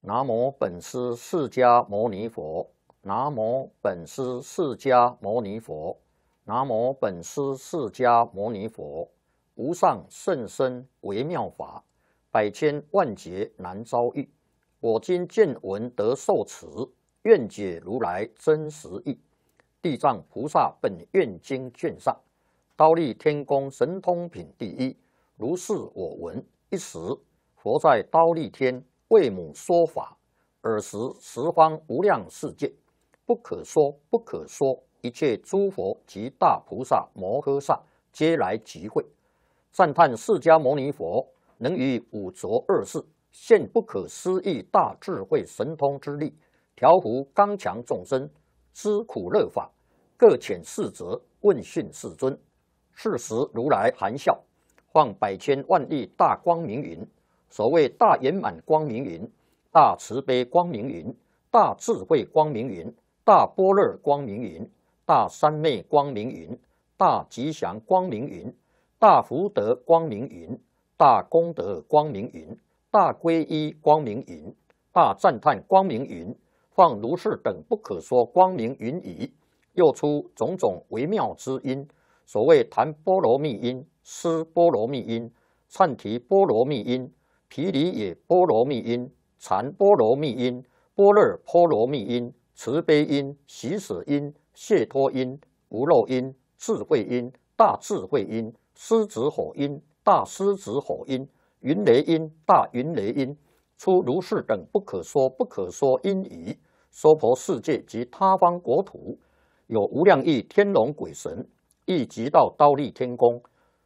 南无本师释迦牟尼佛，南无本师释迦牟尼佛，南无本师释迦牟尼佛，无上甚深微妙法，百千万劫难遭遇。我今见闻得受持，愿解如来真实义。地藏菩萨本愿经卷上，刀立天宫神通品第一。如是我闻，一时佛在刀立天。为母说法，尔时十方无量世界，不可说不可说一切诸佛及大菩萨摩诃萨，皆来集会，赞叹释迦牟尼佛能于五浊恶世，现不可思议大智慧神通之力，调伏刚强众生，知苦乐法，各遣四子问讯世尊。世时如来含笑，放百千万亿大光明云。所谓大圆满光明云，大慈悲光明云，大智慧光明云，大般若光明云，大三昧光明云，大吉祥光明云，大福德光明云，大功德光明云，大皈依光明云，大赞叹光明云，放如是等不可说光明云矣。又出种种微妙之音，所谓谈波罗蜜音，思波罗蜜音，唱提波罗蜜音。毗梨也波罗蜜因，禅波罗蜜因，波勒波罗蜜因，慈悲因，喜舍因，解脱因，无漏因，智慧因，大智慧因，狮子火因，大狮子火因，云雷因，大云雷因，出如是等不可说不可说因语，娑婆世界及他方国土，有无量亿天龙鬼神，亦即到刀立天宫。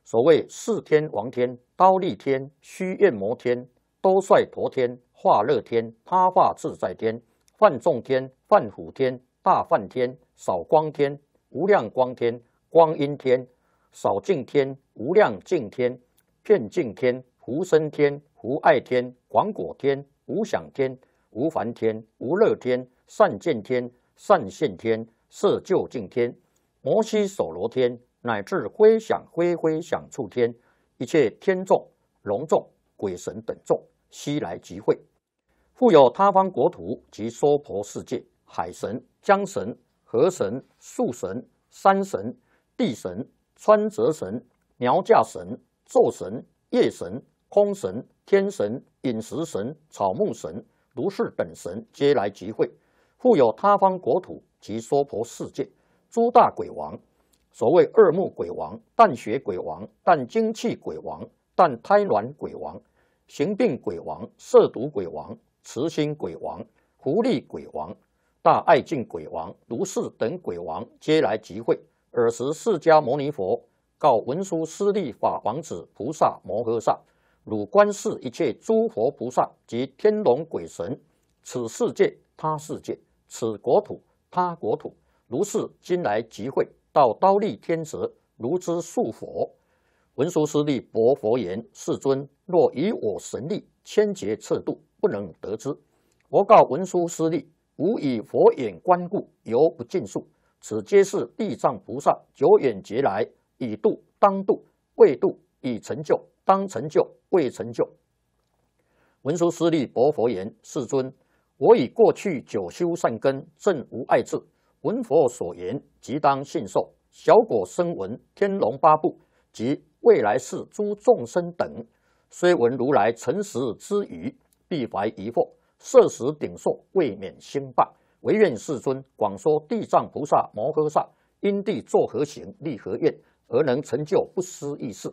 所谓四天王天、刀立天、须焰摩天、多率陀天、化乐天、他化自在天、梵众天、梵虎天、大梵天、少光天、无量光天、光阴天、少净天、无量净天、片净天、福生天、福爱天、广果天、无想天、无烦天、无乐天、善见天、善现天、色究竟天、摩西所罗天。乃至灰响，灰灰响触天，一切天众、龙众、鬼神等众悉来集会。复有他方国土及娑婆世界，海神、江神、河神、树神、山神、地神、川泽神、苗架神、兽神、夜神、空神、天神、饮食神、草木神、如是等神皆来集会。复有他方国土及娑婆世界诸大鬼王。所谓二目鬼王、淡血鬼王、淡精气鬼王、淡胎卵鬼王、形病鬼王、色毒鬼王、慈心鬼王、狐狸鬼王、大爱敬鬼王、如是等鬼王，皆来集会。尔时，释迦牟尼佛告文殊师利法王子菩萨摩诃萨：“汝观世一切诸佛菩萨及天龙鬼神，此世界、他世界，此国土、他国土，如是今来集会。”到刀立天时，如之述佛。文殊师利，薄佛言：世尊，若以我神力，千劫测度，不能得之。佛告文殊师利：吾以佛眼观故，犹不尽数。此皆是地藏菩萨久远劫来，以度当度，未度；以成就当成就，未成就。文殊师利薄佛言：世尊，我以过去久修善根，正无碍智。闻佛所言，即当信受。小果生闻《天龙八部》，及未来世诸众生等，虽闻如来诚实之语，必怀疑惑，摄食顶受，未免心罢。唯愿世尊广说地藏菩萨摩诃萨因地作何行、立何愿，而能成就不思议事。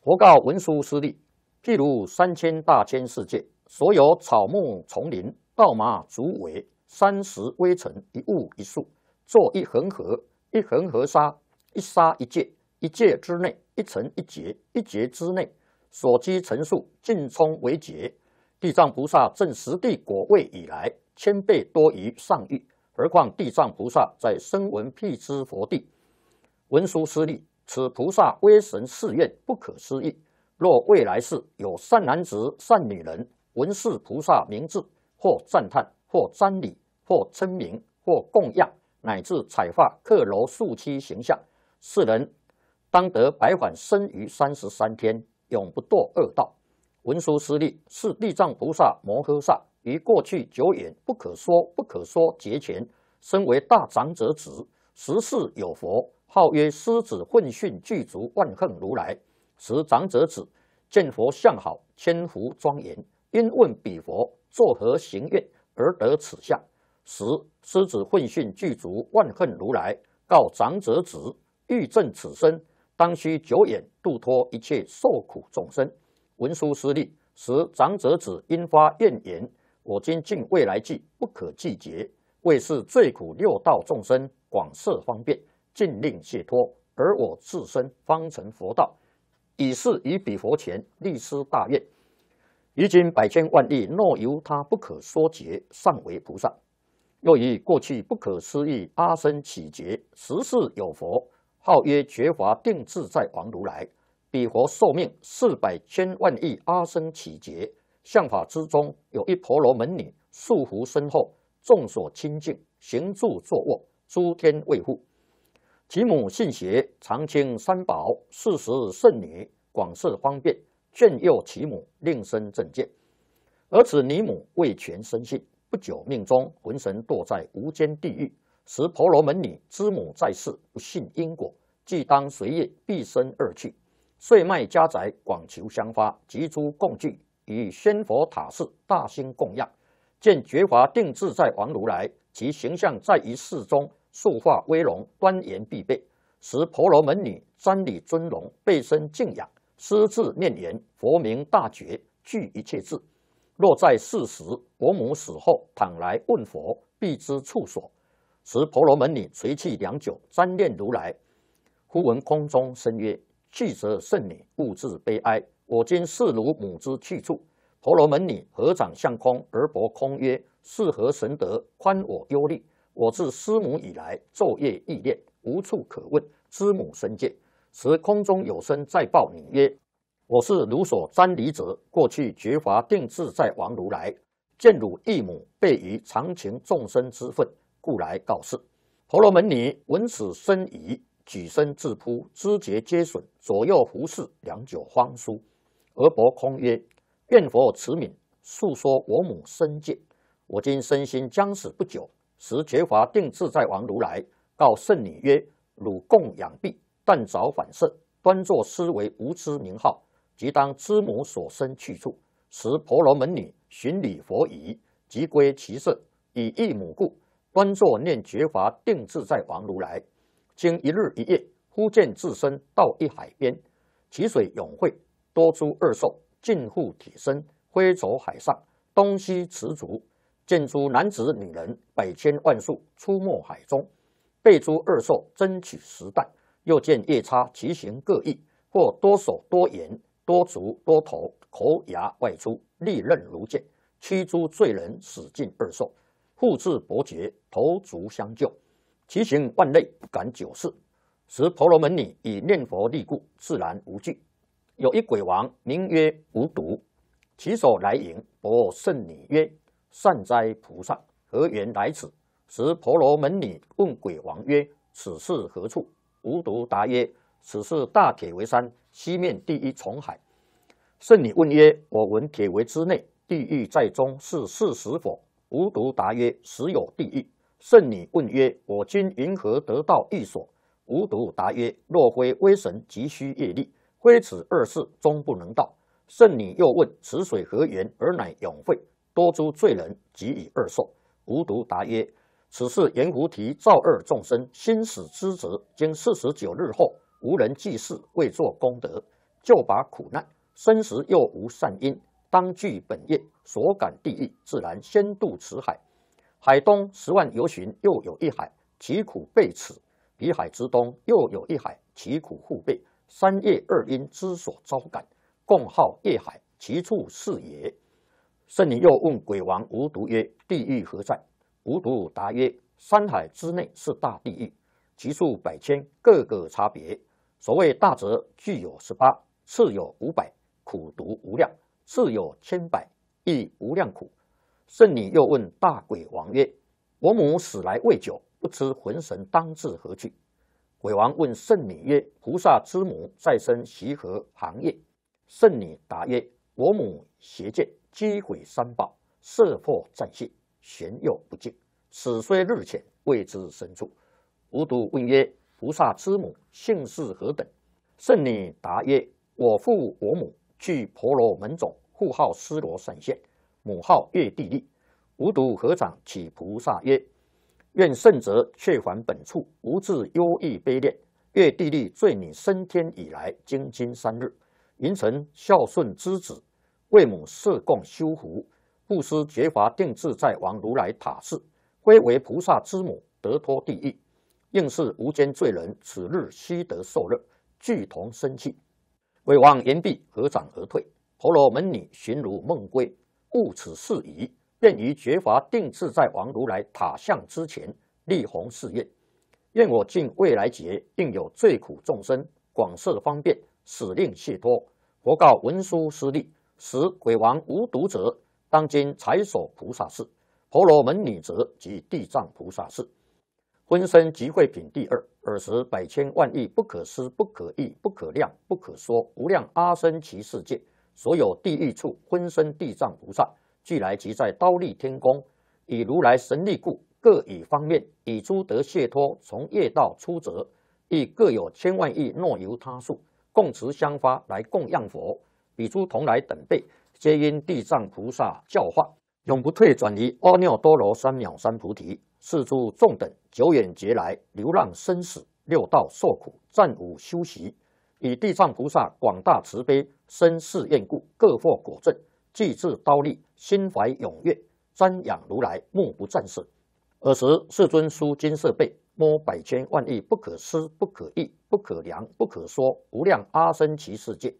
佛告文殊师利：譬如三千大千世界，所有草木丛林、稻麻竹苇。三十微尘一物一数，作一恒河，一恒河沙，一沙一界，一界之内一尘一劫，一劫之内所积尘数尽充为劫。地藏菩萨正十地果位以来，千倍多于上欲。何况地藏菩萨在声闻辟支佛地，文殊师利，此菩萨威神誓愿不可思议。若未来世有善男子、善女人，闻是菩萨名字，或赞叹。或瞻礼，或称名，或供养，乃至彩画、刻镂、塑漆形象，世人当得白缓生于三十三天，永不堕恶道。文殊师利是地藏菩萨摩诃萨于过去久远不可说不可说劫前，身为大长者子，十世有佛，号曰狮子混训具足万恨如来。时长者子见佛相好，千福庄严，因问彼佛：作何行愿？而得此相，十狮子混训具足，万恨如来告长者子：欲证此身，当须久远度脱一切受苦众生。文殊师利，十长者子因发愿言：我今尽未来际，不可计劫，为是罪苦六道众生广设方便，尽令解脱，而我自身方成佛道，以是一彼佛前立师大愿。于今百千万亿，若由他不可说劫，尚为菩萨；若于过去不可思议阿僧起劫，十世有佛，号曰觉华定自在王如来。彼佛寿命四百千万亿阿僧起劫。相法之中，有一婆罗门女，素服身后，众所亲近，行住坐卧，诸天卫护。其母信邪，常轻三宝，四时圣女，广设方便。劝诱其母另生正见，而此尼母未全生信，不久命终，魂神堕在无间地狱。时婆罗门女知母在世不信因果，即当随业必生而趣。遂卖家宅，广求香花，集诸共聚，以宣佛塔寺大兴供养。见觉华定自在王如来，其形象在于寺中塑化威容，端严必备。时婆罗门女瞻礼尊容，倍生敬仰。私自念言，佛名大觉，具一切智。若在世时，我母死后，倘来问佛，必知处所。时婆罗门女垂泣良久，瞻念如来，忽闻空中声曰：“去则圣女，勿自悲哀。我今视如母之去处。”婆罗门女合掌向空而伯空曰：“是何神德，宽我忧虑？我自师母以来，昼夜忆念，无处可问，知母生见。”时空中有身再报你曰：“我是卢所瞻礼者，过去绝华定自在王如来见汝异母备于长情众生之分，故来告示婆罗门女。闻此身已举身自扑，肢节皆损，左右扶侍，良久方苏。俄伯空曰：‘愿佛慈悯，诉说我母生界。我今身心将死不久。’时觉华定自在王如来告圣女曰：‘汝供养毕。’但早反射，端坐思惟无知名号，即当知母所生去处。时婆罗门女寻礼佛已，即归其舍，以一母故，端坐念觉法定自在王如来。经一日一夜，忽见自身到一海边，其水涌汇，多诸二兽，近护体身，挥走海上，东西驰逐。见诸男子女人百千万数出没海中，被诸二兽争取食啖。又见夜叉，其形各异，或多手多眼、多足多头，口牙外出，利刃如剑，驱逐罪人，使尽二兽，复至伯爵，投足相救。其行万类，不敢久视。时婆罗门女以念佛力故，自然无惧。有一鬼王名曰无毒，其所来迎，博圣女曰：“善哉，菩萨，何缘来此？”时婆罗门女问鬼王曰：“此事何处？”无毒答曰：“此是大铁围山西面第一重海。”圣女问曰：“我闻铁围之内，地狱在中，是事实否？”无毒答曰：“实有地狱。”圣女问曰：“我今云何得到狱所？”无毒答曰：“若非威神急需业力，非此二世终不能到。”圣女又问：“此水何源？而乃永会多诸罪人，及以二受。”无毒答曰：此事阎浮提造恶众生心死之责，经四十九日后无人祭祀未作功德，就把苦难生时又无善因，当据本业所感地狱，自然先度此海。海东十万由巡，又有一海，其苦备此；彼海之东又有一海，其苦复备。三业二因之所招感，共号业海，其处是也。圣灵又问鬼王无毒曰：“地狱何在？”无毒答曰：“山海之内是大地狱，其数百千，各个差别。所谓大者，具有十八，次有五百，苦毒无量；次有千百，亦无量苦。”圣女又问大鬼王曰：“我母死来未久，不知魂神当至何去？”鬼王问圣女曰：“菩萨之母再生习何行业？”圣女答曰：“我母邪见，积毁三宝，色破暂现。玄又不尽，此虽日浅，未知深处。无独问曰：“菩萨之母姓氏何等？”圣女答曰：“我父我母俱婆罗门种，户号施罗善现，母号月地利。无独合掌启菩萨曰：“愿圣者却还本处，无自忧郁悲恋。月地利罪你升天以来，经经三日，云成孝顺之子，为母设供修福。”布施觉法定自在王如来塔寺，归为菩萨之母，得脱地狱。应是无间罪人，此日悉得受乐，具同生起。鬼王言毕，合掌而退。婆罗门女寻如梦归，悟此事已，便于觉法定自在王如来塔像之前立弘誓愿：愿我尽未来劫，应有罪苦众生，广设方便，使令解脱。佛告文殊师利：使鬼王无毒者。当今财所菩萨是，婆罗门女子及地藏菩萨是，婚身集会品第二。尔时百千万亿不可思、不可议、不可量、不可说无量阿僧祇世界，所有地狱处婚身地藏菩萨，俱来即在刀立天宫。以如来神力故，各以方便，以诸得解脱，从业道出则，亦各有千万亿，诺由他数，共持香花来供养佛，比诸同来等辈。皆因地藏菩萨教化，永不退转于阿耨多罗三藐三菩提。是诸众等久远劫来流浪生死，六道受苦，暂无休息。以地藏菩萨广大慈悲，生死愿故，各获果证，济智刀利，心怀踊跃，瞻仰如来，目不暂舍。尔时世尊书金色背，摸百千万亿不可思、不可议、不可量、不可说无量阿僧祇世界。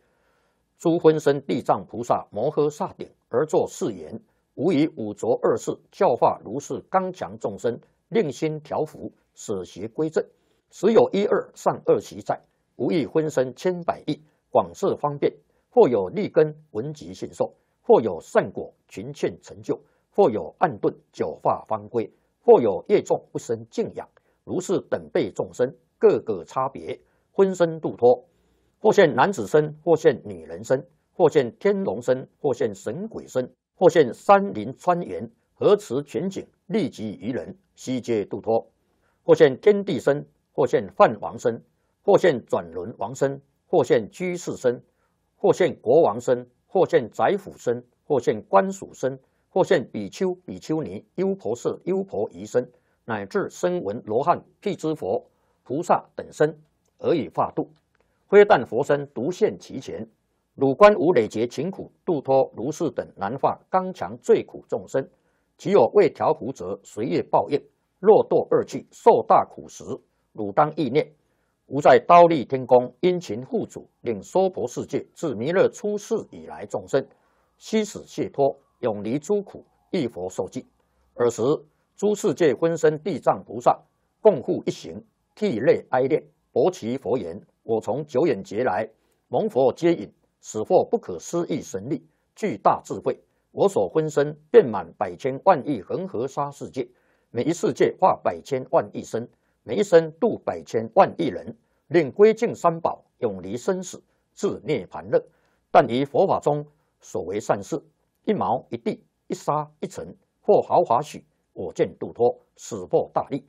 诸分身地藏菩萨摩诃萨顶而作誓言：吾以五浊二世教化如是刚强众生，令心调伏，舍邪归正。时有一二善恶习在，吾以分身千百亿，广设方便。或有立根闻即信受，或有善果群欠成就，或有暗遁九化方归，或有业众不生敬仰。如是等辈众生，各个差别，分身度脱。或现男子身，或现女人身，或现天龙身，或现神鬼身，或现山林川岩，河池全景，利即愚人悉皆度脱；或现天地身，或现梵王身，或现转轮王身，或现居士身，或现国王身，或现宰府身，或现官署身，或现比丘、比丘尼、优婆塞、优婆夷身，乃至声闻、罗汉、辟支佛、菩萨等身，而以化度。非但佛身独现其前，汝观无累劫勤苦度脱如是等难化刚强最苦众生，其有未调伏者，随业报应；若堕恶趣，受大苦时，汝当意念：吾在刀立天宫，殷勤护主，令娑婆世界自弥勒出世以来，众生悉死解脱，永离诸苦，一佛受尽。尔时诸世界分身地藏菩萨共护一行，涕泪哀恋，博其佛言。我从九眼劫来，蒙佛接引，始获不可思议神力，巨大智慧。我所分身遍满百千万亿恒河沙世界，每一世界化百千万亿身，每一生度百千万亿人，令归敬三宝，永离生死，自涅盘乐。但于佛法中所为善事，一毛一地一沙一尘，或豪华许，我见度脱，死破大利。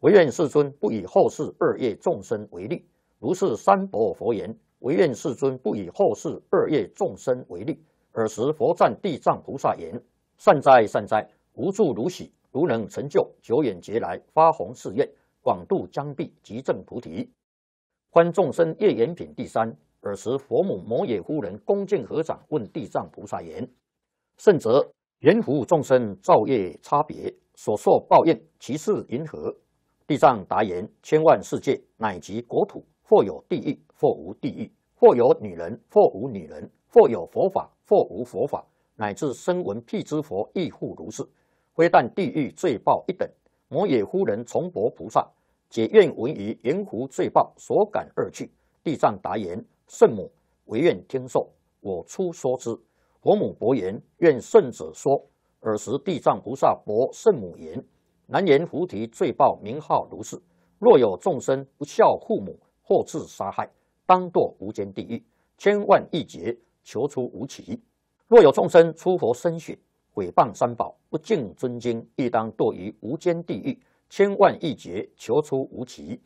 唯愿世尊不以后世二业众生为虑。如是三佛佛言：“唯愿世尊不以后世二业众生为利，尔时佛赞地藏菩萨言：“善哉善哉，无住如喜，如能成就久远劫来发弘誓愿，广度将毕即证菩提。”观众生业缘品第三。尔时佛母摩耶夫人恭敬合掌，问地藏菩萨言：“甚者，缘福众生造业差别，所受报应，其事云何？”地藏答言：“千万世界，乃及国土。”或有地狱，或无地狱；或有女人，或无女人；或有佛法，或无佛法。乃至生闻辟支佛亦复如是。非但地狱罪报一等，摩耶夫人从薄菩萨，且愿闻于阎浮罪报所感二趣。地藏答言：圣母，唯愿听受，我出说之。佛母博言：愿圣子说。尔时地藏菩萨博圣母言：南阎浮提罪报名号如是。若有众生不孝父母。或自杀害，当堕无间地狱，千万亿劫求出无期。若有众生出佛身血，毁谤三宝，不敬尊经，亦当堕于无间地狱，千万亿劫求出无期。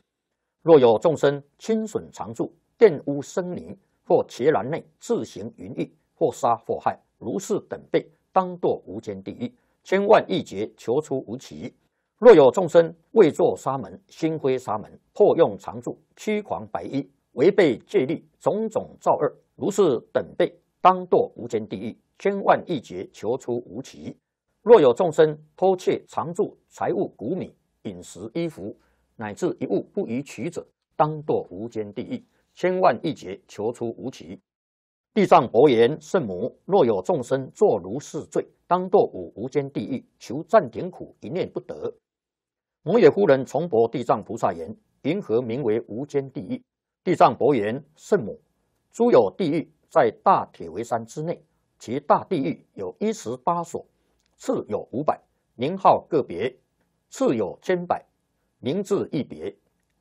若有众生轻损常住，玷污生灵，或伽蓝内，自行云欲，或杀或害如是等辈，当堕无间地狱，千万亿劫求出无期。若有众生未作沙门，心灰沙门，破用常住，趋狂白衣，违背戒律，种种造恶，如是等辈，当堕无间地狱，千万亿劫求出无期。若有众生偷窃常住财物、谷米、饮食、衣服，乃至一物不与取者，当堕无间地狱，千万亿劫求出无期。地上佛言：“圣母，若有众生作如是罪，当堕五无间地狱，求暂停苦，一念不得。”摩耶夫人重博地藏菩萨言：“银河名为无间地狱。地藏伯言圣母，诸有地狱在大铁围山之内，其大地狱有一十八所，次有五百，名号个别；次有千百，名字一别。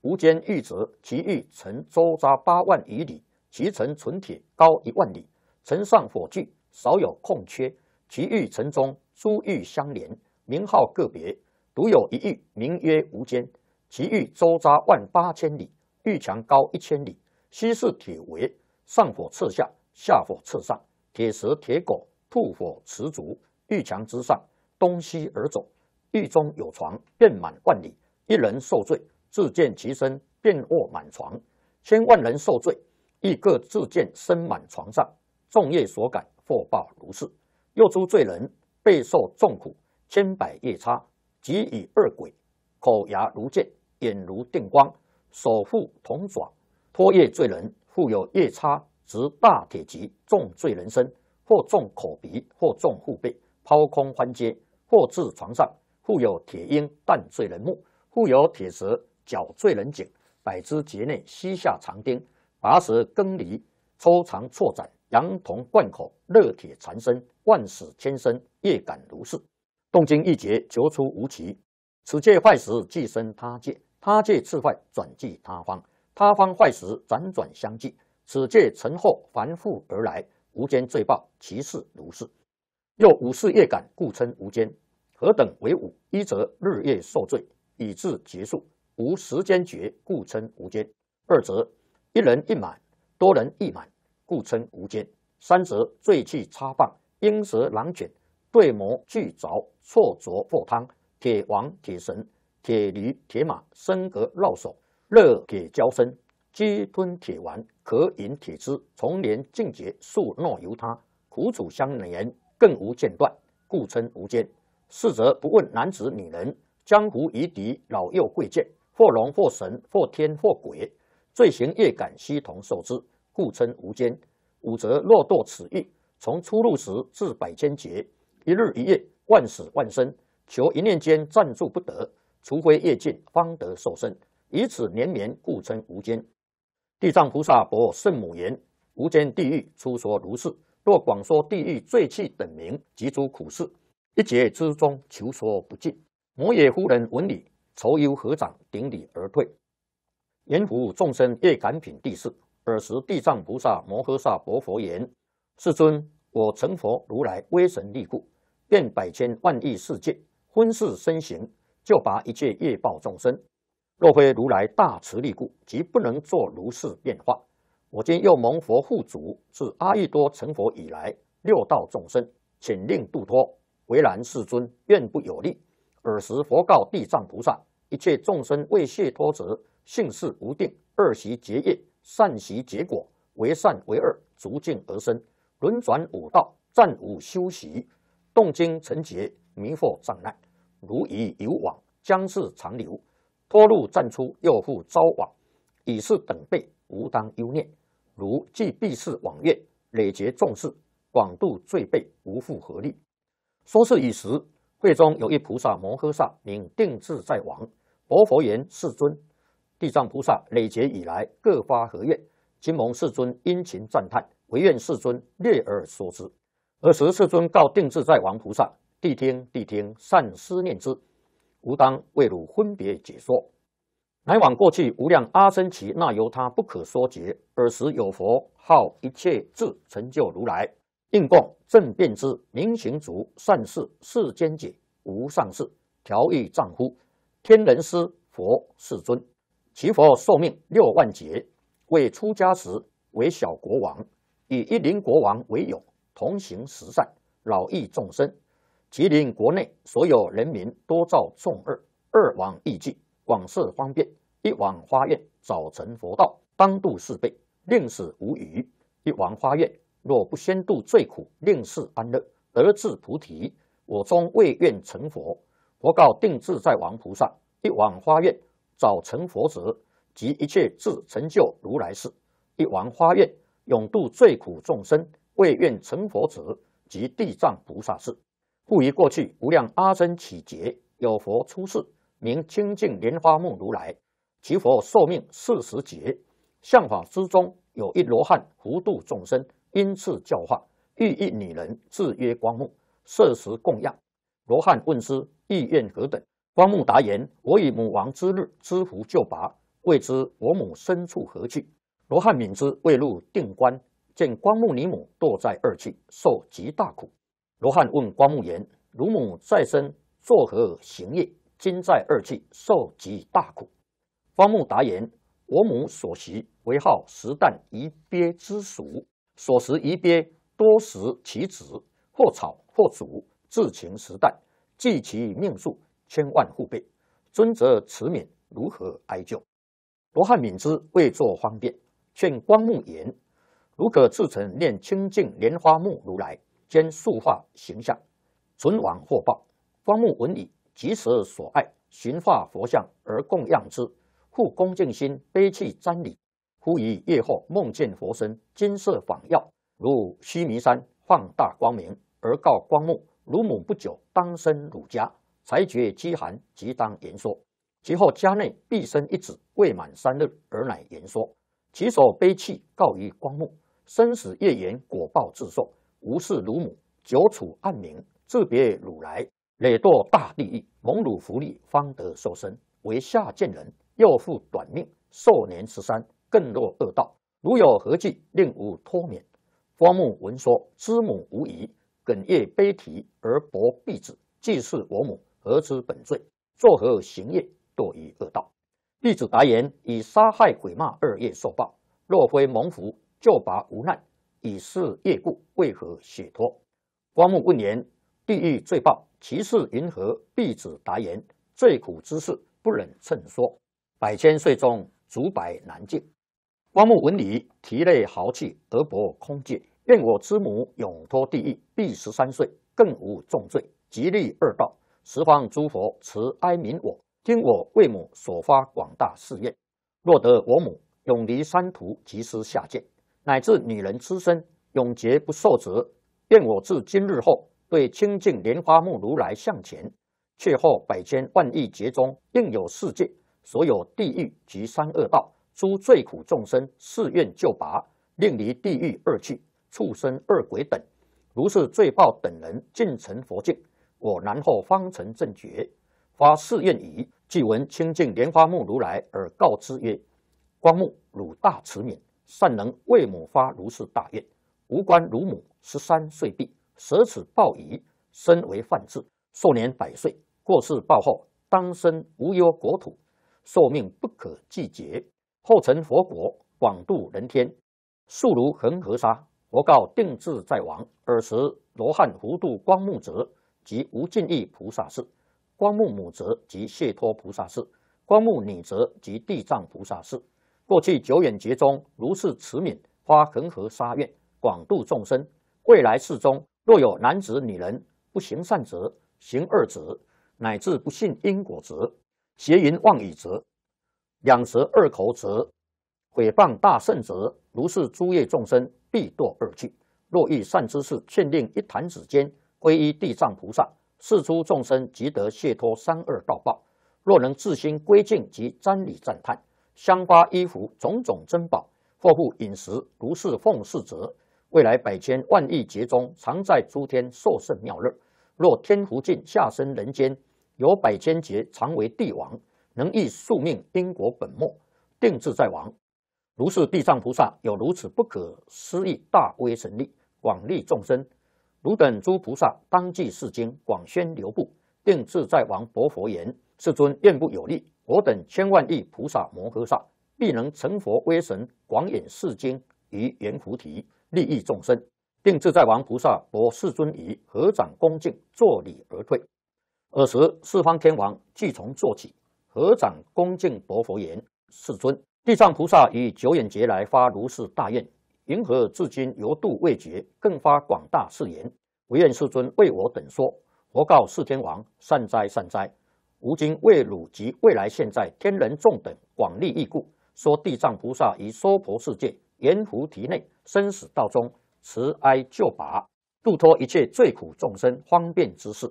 无间狱者，其狱城周匝八万余里，其城纯铁，高一万里，城上火炬少有空缺。其狱城中诸狱相连，名号个别。”独有一狱，名曰无间。其狱周匝万八千里，狱墙高一千里，西是铁围，上火刺下，下火刺上，铁石铁狗，吐火持足。狱墙之上，东西而走。狱中有床，遍满万里。一人受罪，自见其身，遍卧满床；千万人受罪，亦各自见身满床上。众业所感，或报如是。又诸罪人备受众苦，千百夜叉。即以二鬼，口牙如剑，眼如电光，手护铜爪，托业罪人；复有夜叉执大铁戟，重罪人身，或重口鼻，或重腹背，抛空欢街，或置床上；复有铁鹰啖罪人目，复有铁蛇绞罪人颈，百肢节内膝下长钉，拔舌根离，抽肠错斩，羊铜贯口，热铁缠身，万死千生，夜感如是。共经一劫，求出无期。此界坏时，寄生他界；他界次坏，转即他方；他方坏时，辗转相继。此界成祸，繁复而来，无间罪报，其事如是。又五事业感，故称无间。何等为五？一则日夜受罪，以至结束；无时间觉，故称无间。二则一人一满，多人一满，故称无间。三则罪气差放，鹰蛇狼犬。对磨俱凿错凿破汤，铁王铁神，铁驴铁马身格绕手，热铁交身，饥吞铁丸，渴饮铁汁，从年尽节，数，诺由他苦楚相连，更无间断，故称无间。四则不问男子女人，江湖夷敌老幼贵贱，或龙或神或天或鬼，罪行业感悉同受之，故称无间。五则若堕此狱，从初入时至百千劫。一日一夜，万死万生，求一念间暂住不得，除非业尽，方得受生。以此绵绵，故称无间。地藏菩萨博圣母言：无间地狱出说如是。若广说地狱罪气等名，即诸苦事，一劫之中求说不尽。摩耶夫人闻礼，愁忧合掌顶礼而退。阎浮众生夜感品地事，尔时地藏菩萨摩诃萨博佛言：世尊，我成佛如来威神力故。遍百千万亿世界，昏视身形，就把一切业报众生。若非如来大慈力故，即不能作如是变化。我今又蒙佛护主，自阿育多成佛以来，六道众生，请令度脱。唯然世尊，愿不有力。尔时佛告地藏菩萨：一切众生未谢脱者，性事无定，二习结业，善习结果，为善为恶，逐渐而生，轮转五道，暂无休息。动经成劫，迷惑障难，如以有往，将是长留；脱入暂出，又复遭往，已是等辈，无当忧念。如既必是往愿，累劫众事，广度罪辈，无复何力？说是以时，会中有一菩萨摩诃萨名定智在王，薄佛言：“世尊，地藏菩萨累劫以来，各发何愿？今蒙世尊殷勤赞叹，唯愿世尊略而说之。”尔时世尊告定志在王菩萨：“谛听，谛听，善思念之，吾当为汝分别解说。来往过去无量阿僧祇那由他不可说劫，尔时有佛号一切智成就如来，应供正遍知，明行足，善事世间解，无上士，调御丈夫，天人师，佛世尊。其佛寿命六万劫。为出家时为小国王，以一灵国王为友。”同行十善，饶益众生。吉林国内所有人民多造众恶，二王亦忌。广设方便，一王发愿早成佛道，当度四辈，令死无余；一王发愿若不先度罪苦，令世安乐，得至菩提。我终未愿成佛。佛告定志在王菩萨：一王发愿早成佛者，即一切智成就如来世；一王发愿永度罪苦众生。为愿成佛者及地藏菩萨事，故于过去无量阿僧祇劫，有佛出世，名清净莲花目如来。其佛寿命四十劫。相法之中有一罗汉，胡度众生，因次教化，遇一女人，自曰光目，设食供养。罗汉问之：意愿何等？光目答言：我以母亡之日，知福救拔，未知我母身处何去。罗汉敏之，未入定观。见光目尼母堕在二气，受极大苦。罗汉问光目言：“乳母在生作何行业？今在二气，受极大苦。”光目答言：“我母所习，为好十旦一鳖之属。所食一鳖多食其子，或炒或煮，至情十旦，计其命数千万户倍。尊则慈悯，如何哀救？”罗汉敏之，未作方便，劝光目言。如可自成念清净莲花木如来兼塑化形象，存亡获报。光木闻已，即时所爱寻化佛像而供养之，护恭敬心悲泣瞻礼。忽以夜后梦见佛身金色仿耀，如须弥山放大光明，而告光目：如母不久当生汝家，裁决饥寒，即当言说。其后家内必生一子，未满三日而乃言说。其所悲泣告于光目。生死业缘，果报自受。吾是汝母，久处暗冥，自别汝来，累堕大地狱。蒙汝福利，方得受生。为下贱人，又复短命，寿年十三，更落恶道。如有何计，令吾脱免？方木闻说，知母无疑，哽咽悲啼，而薄弟子。既是我母，何知本罪？作何行业，堕于恶道？弟子答言：以杀害毁骂二业受报。若非蒙福。救拔无奈，以示业故，为何解脱？光目问言：“地狱罪报，其事云何？”必子答言：“最苦之事，不忍称说。百千岁中，足百难尽。”光目闻礼，涕泪豪气，而薄空界。愿我之母永脱地狱，必十三岁，更无重罪，极利二道。十方诸佛慈哀悯我，听我为母所发广大誓愿。若得我母永离三途，即时下界。乃至女人之身，永绝不受子。愿我自今日后，对清净莲花目如来向前，却后百千万亿劫中，应有世界，所有地狱及三恶道，诸罪苦众生，誓愿救拔，令离地狱二趣、畜生二鬼等，如是罪报等人，尽成佛境。我然后方成正觉，发誓愿已，即闻清净莲花目如来而告之曰：“光目，汝大慈悯。”善能为母发如是大愿，无官如母十三岁毕，舍此报已，身为范志，寿年百岁，过世报后，当生无忧国土，寿命不可计劫，后成佛国，广度人天，数如恒河沙。佛告定志在王：尔时罗汉弧度光目者，即无尽意菩萨是；光目母者，即谢脱菩萨是；光目女者，即地藏菩萨是。过去久远劫中，如是慈悯，发恒河沙愿，广度众生。未来世中，若有男子女人，不行善者，行恶者，乃至不信因果者，邪淫妄语者，两舌二口者，毁谤大圣者，如是诸业众生，必堕恶趣。若遇善知识，劝令一坛子间，皈依地藏菩萨，是诸众生即得解脱三恶道报。若能自心归敬及瞻礼赞叹。香花衣服种种珍宝，或复饮食，如是奉事者，未来百千万亿劫中，常在诸天受胜妙乐。若天福尽，下生人间，有百千劫，常为帝王，能益宿命因果本末，定志在王。如是地藏菩萨有如此不可思议大威神力，广利众生。汝等诸菩萨，当即世经广宣流布，定志在王。薄佛言：世尊愿不有力。我等千万亿菩萨摩诃萨，必能成佛威神，广演世经于圆菩提，利益众生。定自在王菩萨，博世尊于合掌恭敬，坐礼而退。尔时，四方天王即从坐起，合掌恭敬，薄佛言：“世尊，地藏菩萨以九眼劫来发如是大愿，云何至今犹度未绝？更发广大誓言，唯愿世尊为我等说。”佛告四天王：“善哉，善哉。”如今未、汝及未来现在天人众等广利义故，说地藏菩萨以娑婆世界阎浮提内生死道中，慈哀救拔，度脱一切罪苦众生方便之事。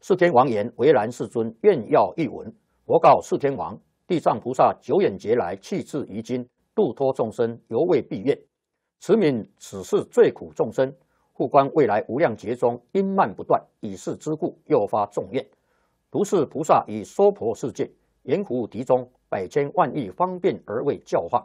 四天王言：“为然，世尊，愿要一闻。”我告四天王：“地藏菩萨久远劫来，弃智于今，度脱众生犹未毕愿。此悯此世罪苦众生，护观未来无量劫中，因蔓不断，以是之故，诱发众怨。”如是菩萨以娑婆世界、圆壶提中百千万亿方便而为教化，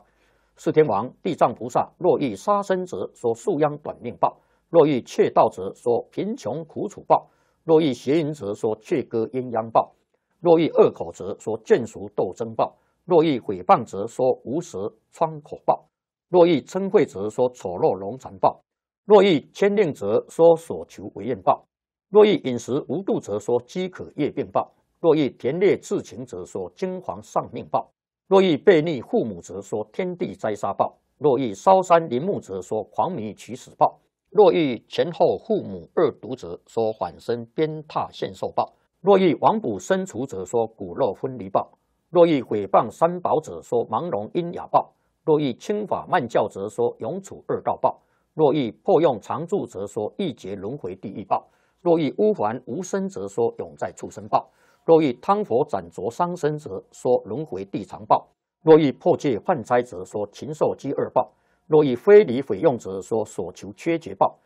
是天王、地藏菩萨。若欲杀生者，说树殃短命报；若欲窃盗者，说贫穷苦楚报；若欲邪淫者，说窃割阴阳报；若欲恶口者，说眷属斗争报；若欲毁谤者，说无食疮口报；若欲嗔恚者，说丑陋龙残报；若欲牵令者，说所求为愿报。若欲饮食无度，则说饥渴夜病报；若欲田猎至情，则说惊惶丧命报；若欲悖逆父母，则说天地灾杀报；若欲烧山林木，则说狂迷取死报；若欲前后父母二毒，则说反身鞭挞现受报；若欲亡补身处，则说骨肉分离报；若欲毁谤三宝，则说盲聋喑哑报；若欲轻法慢教，则说永处二道报；若欲破用常住，则说一劫轮回地狱报。若遇乌桓无生则说永在畜生报；若遇贪佛斩着伤身，则说轮回地藏报；若遇破戒犯斋则说禽兽饥饿报；若遇非理毁用则说所求缺绝报；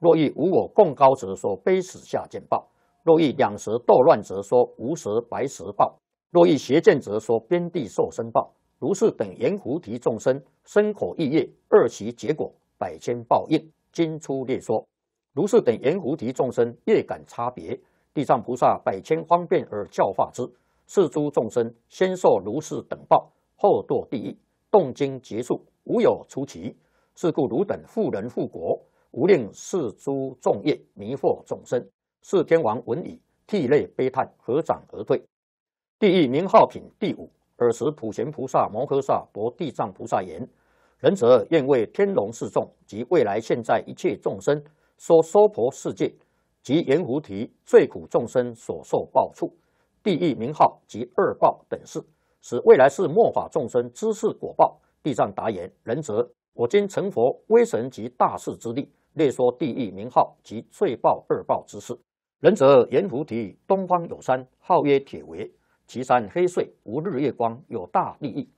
若遇无我共高则说卑死下贱报；若遇两舌斗乱则说无舌白舌报；若遇邪见则说边地受生报。如是等言菩提众生生口意业二习结果百千报应，今出列说。如是等言，浮提众生，业感差别。地藏菩萨百千方便而教化之，是诸众生先受如是等报，后堕地狱。动经劫数，无有出奇。是故汝等富人富国，无令是诸众业迷惑众生。是天王闻已，涕泪悲叹，合掌而退。地狱名号品第五。尔时，普贤菩萨摩诃萨夺地藏菩萨言：“仁者，愿为天龙四众及未来现在一切众生。”说娑婆世界及阎浮提罪苦众生所受报处、地狱名号及恶报等事，使未来世末法众生知事果报。地藏答言：“仁者，我今成佛威神及大势之力，略说地狱名号及罪报、恶报之事。”仁者阎浮提东方有山，号曰铁围，其山黑碎，无日月光，有大地狱，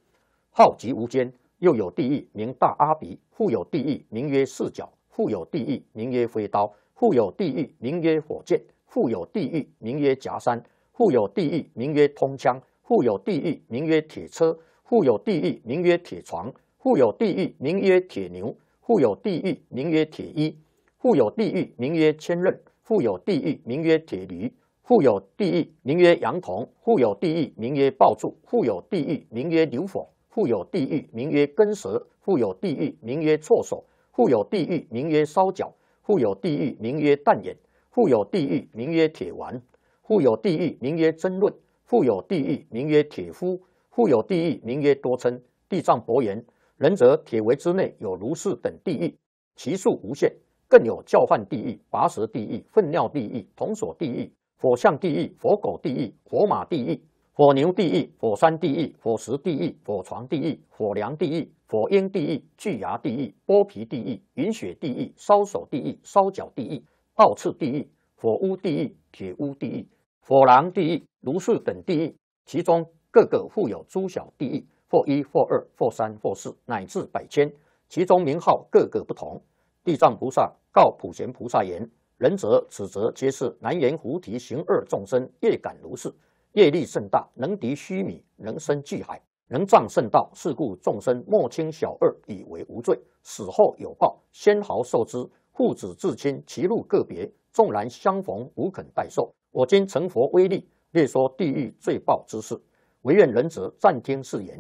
号极无间。又有地狱名大阿鼻，复有地狱名曰四角。”复有地狱，名曰飞刀；复有地狱，名曰火箭；复有地狱，名曰夹山；复有地狱，名曰通枪；复有地狱，名曰铁车；复有地狱，名曰铁床；复有地狱，名曰铁牛；复有地狱，名曰铁衣；复有地狱，名曰千刃；复有地狱，名曰铁驴；复有地狱，名曰羊童；复有地狱，名曰暴柱；复有地狱，名曰牛火；复有地狱，名曰根蛇；复有地狱，名曰错手。富有地狱名曰烧脚，富有地狱名曰弹眼，富有地狱名曰铁丸，富有地狱名曰争论，富有地狱名曰铁夫，富有地狱名曰多称。地藏博言，仁则铁围之内有如是等地狱，其数无限。更有叫唤地狱、拔舌地狱、粪尿地狱、铜锁地狱、火象地狱、火狗地狱、火马地狱、火牛地狱、火山地狱、火石地狱、火床地狱、火梁地狱。火烟地狱、巨牙地狱、剥皮地狱、饮血地狱、烧手地狱、烧脚地狱、倒刺地狱、火屋地狱、铁屋地狱、火狼地狱、如氏等地狱，其中各个富有诸小地狱，或一或二或三或四乃至百千，其中名号各个不同。地藏菩萨告普贤菩萨言：“仁者，此则皆是南言。菩提行恶众生，业感如是，业力甚大，能敌须弥，能生巨海。”人仗圣道，是故众生莫轻小恶，以为无罪，死后有报，先毫受之。父子至亲，其路个别，纵然相逢，无肯代受。我今成佛威力，略说地狱罪报之事，唯愿仁者暂听是言。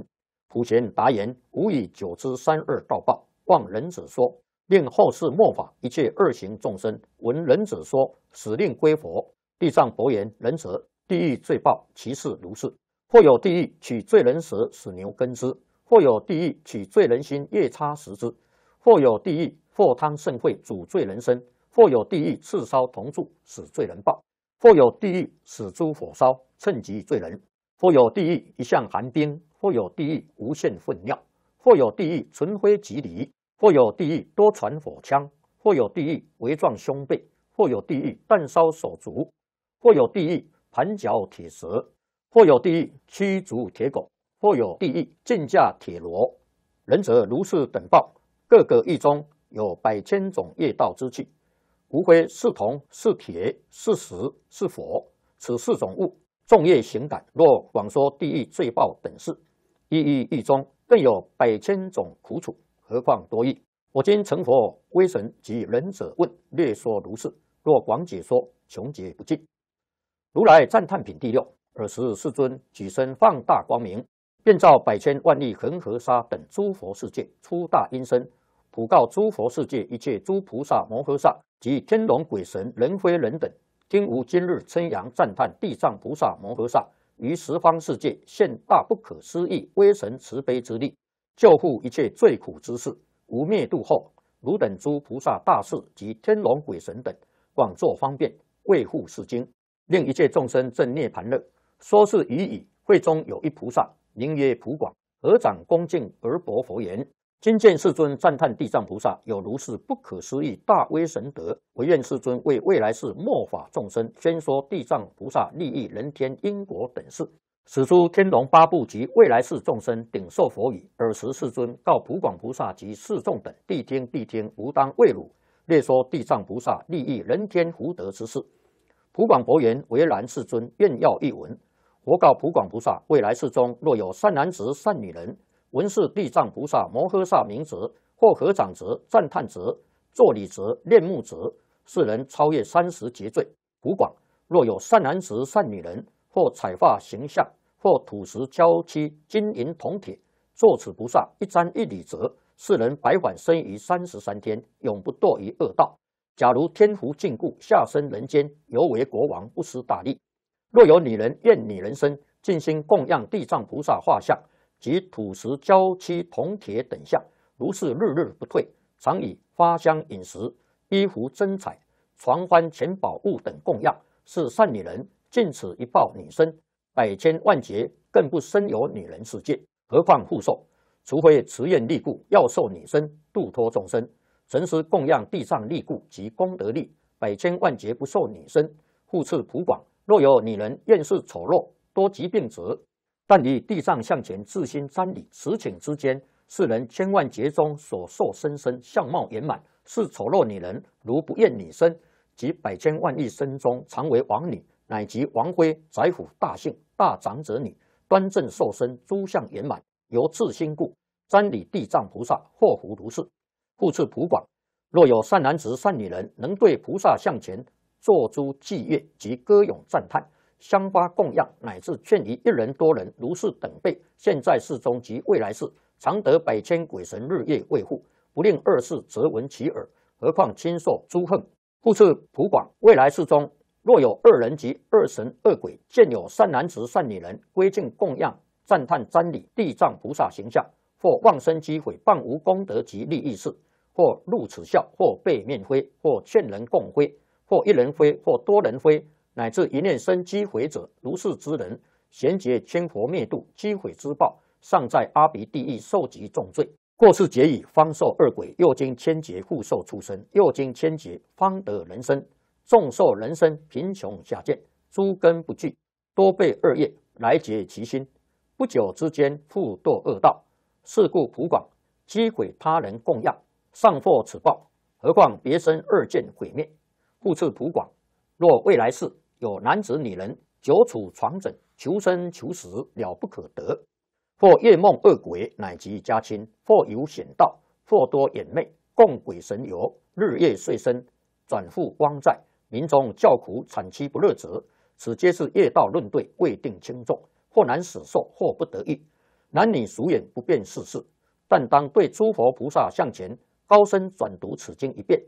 普贤答言：吾以久之三日道报，望仁者说，令后世莫法一切二行众生。闻仁者说，使令归佛。地藏佛言：仁者，地狱罪报，其事如是。或有地狱取罪人舌，使牛耕之；或有地狱取罪人心，夜叉食之；或有地狱或汤盛会，煮罪人身；或有地狱刺烧铜柱，使罪人爆；或有地狱使诸火烧，趁及罪人；或有地狱一向寒冰；或有地狱无限粪尿；或有地狱存灰及离；或有地狱多传火枪；或有地狱围撞胸背；或有地狱弹烧手足；或有地狱盘脚铁石。或有地狱驱逐铁狗，或有地狱禁驾铁罗，仁者如是等报。各个狱中有百千种业道之气，无非是铜是铁是石是火，此四种物，众业行感。若广说地狱罪报等事，一一狱中更有百千种苦楚，何况多狱？我今成佛，威神及人者问，略说如是。若广解说，穷劫不尽。如来赞叹品第六。尔时世尊举身放大光明，遍照百千万亿恒河沙等诸佛世界，出大音声，普告诸佛世界一切诸菩萨摩诃萨及天龙鬼神人非人等，听吾今日称扬赞叹地藏菩萨摩诃萨于十方世界现大不可思议威神慈悲之力，救护一切罪苦之事，无灭度后，汝等诸菩萨大士及天龙鬼神等，广作方便，为护世经，令一切众生正涅盘乐。说是已矣。会中有一菩萨，名曰普广，合长恭敬而薄佛言。今见世尊赞叹地藏菩萨有如是不可思议大威神德，我愿世尊为未来世末法众生，宣说地藏菩萨利益人天因果等事，使诸天龙八部及未来世众生顶受佛语。尔时世尊告普广菩萨及世众等：“谛听！谛听！吾当为汝略说地藏菩萨利益人天福德之事。”普广佛言：“唯然，世尊，愿要一闻。”佛告普广菩萨：未来世中，若有善男子、善女人，闻是地藏菩萨摩诃萨名者，或合掌者、赞叹者、坐礼者、念目者，是人超越三十劫罪。普广，若有善男子、善女人，或彩发形象，或土石雕漆、金银铜铁，作此菩萨一瞻一礼者，是人百返生于三十三天，永不堕于恶道。假如天福尽故，下生人间，犹为国王，不失大利。若有女人愿女人身，尽心供养地藏菩萨画像及土石、胶漆、铜铁等像，如是日日不退，常以花香饮食、衣服珍彩、床幡钱宝物等供养，是善女人尽此一报女身，百千万劫更不生有女人世界，何况护寿？除非持愿力故，要受女身度脱众生，诚实供养地藏力故及功德力，百千万劫不受女身护赐普广。若有女人厌世丑陋多疾病者，但于地藏向前至心瞻礼此请之间，世人千万劫中所受身身相貌圆满，是丑陋女人如不厌女身，即百千万亿身中常为王女，乃及王妃、宰府、大姓、大长者女，端正受身，诸相圆满。由自心故，瞻礼地藏菩萨，获福如是，复赐普广。若有善男子善女人能对菩萨向前。坐诸祭乐及歌咏赞叹，香花供养，乃至劝离一人多人如是等辈，现在世中及未来世，常得百千鬼神日夜卫护，不令二世则闻其耳。何况亲受诸恨？故次普广，未来世中，若有二人及二神二鬼，见有善男子善女人归敬供养、赞叹瞻理地藏菩萨形象，或妄生讥毁，谤无功德及利益事，或怒此笑，或被面灰，或劝人共灰。或一人非，或多人非，乃至一念生机毁者，如是之人，贤劫千佛灭度，积毁之报，尚在阿鼻地狱受极重罪。过世劫已，方受二鬼，又经千劫复受出生，又经千劫方得人生。众受人生贫穷下贱，诸根不具，多被恶业来劫其心，不久之间复堕恶道。是故普广，积毁他人供养，尚获此报，何况别生二见毁灭？故次普广，若未来世有男子女人久处床枕，求生求死了不可得；或夜梦恶鬼，乃及家亲；或有险道，或多魇魅，共鬼神游，日夜遂身，转复汪在，民众叫苦，产期不乐者，此皆是业道论对未定轻重，或难死受，或不得意，男女俗眼不便世事，但当对诸佛菩萨向前高声转读此经一遍。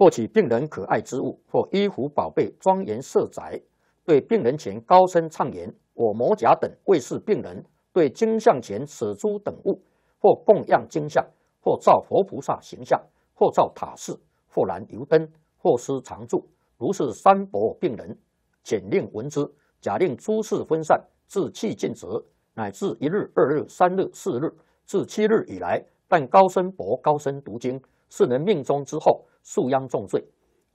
或取病人可爱之物，或衣服宝贝，庄严色宅；对病人前高声唱言：“我魔甲等卫士病人。”对金像前舍诸等物，或供养金像，或造佛菩萨形象，或造塔寺，或燃油灯，或施长住。如是三博病人，简令闻之。假令诸事分散，至气尽止，乃至一日、二日、三日、四日，至七日以来，但高声博高声读经，是人命中之后。素殃重罪，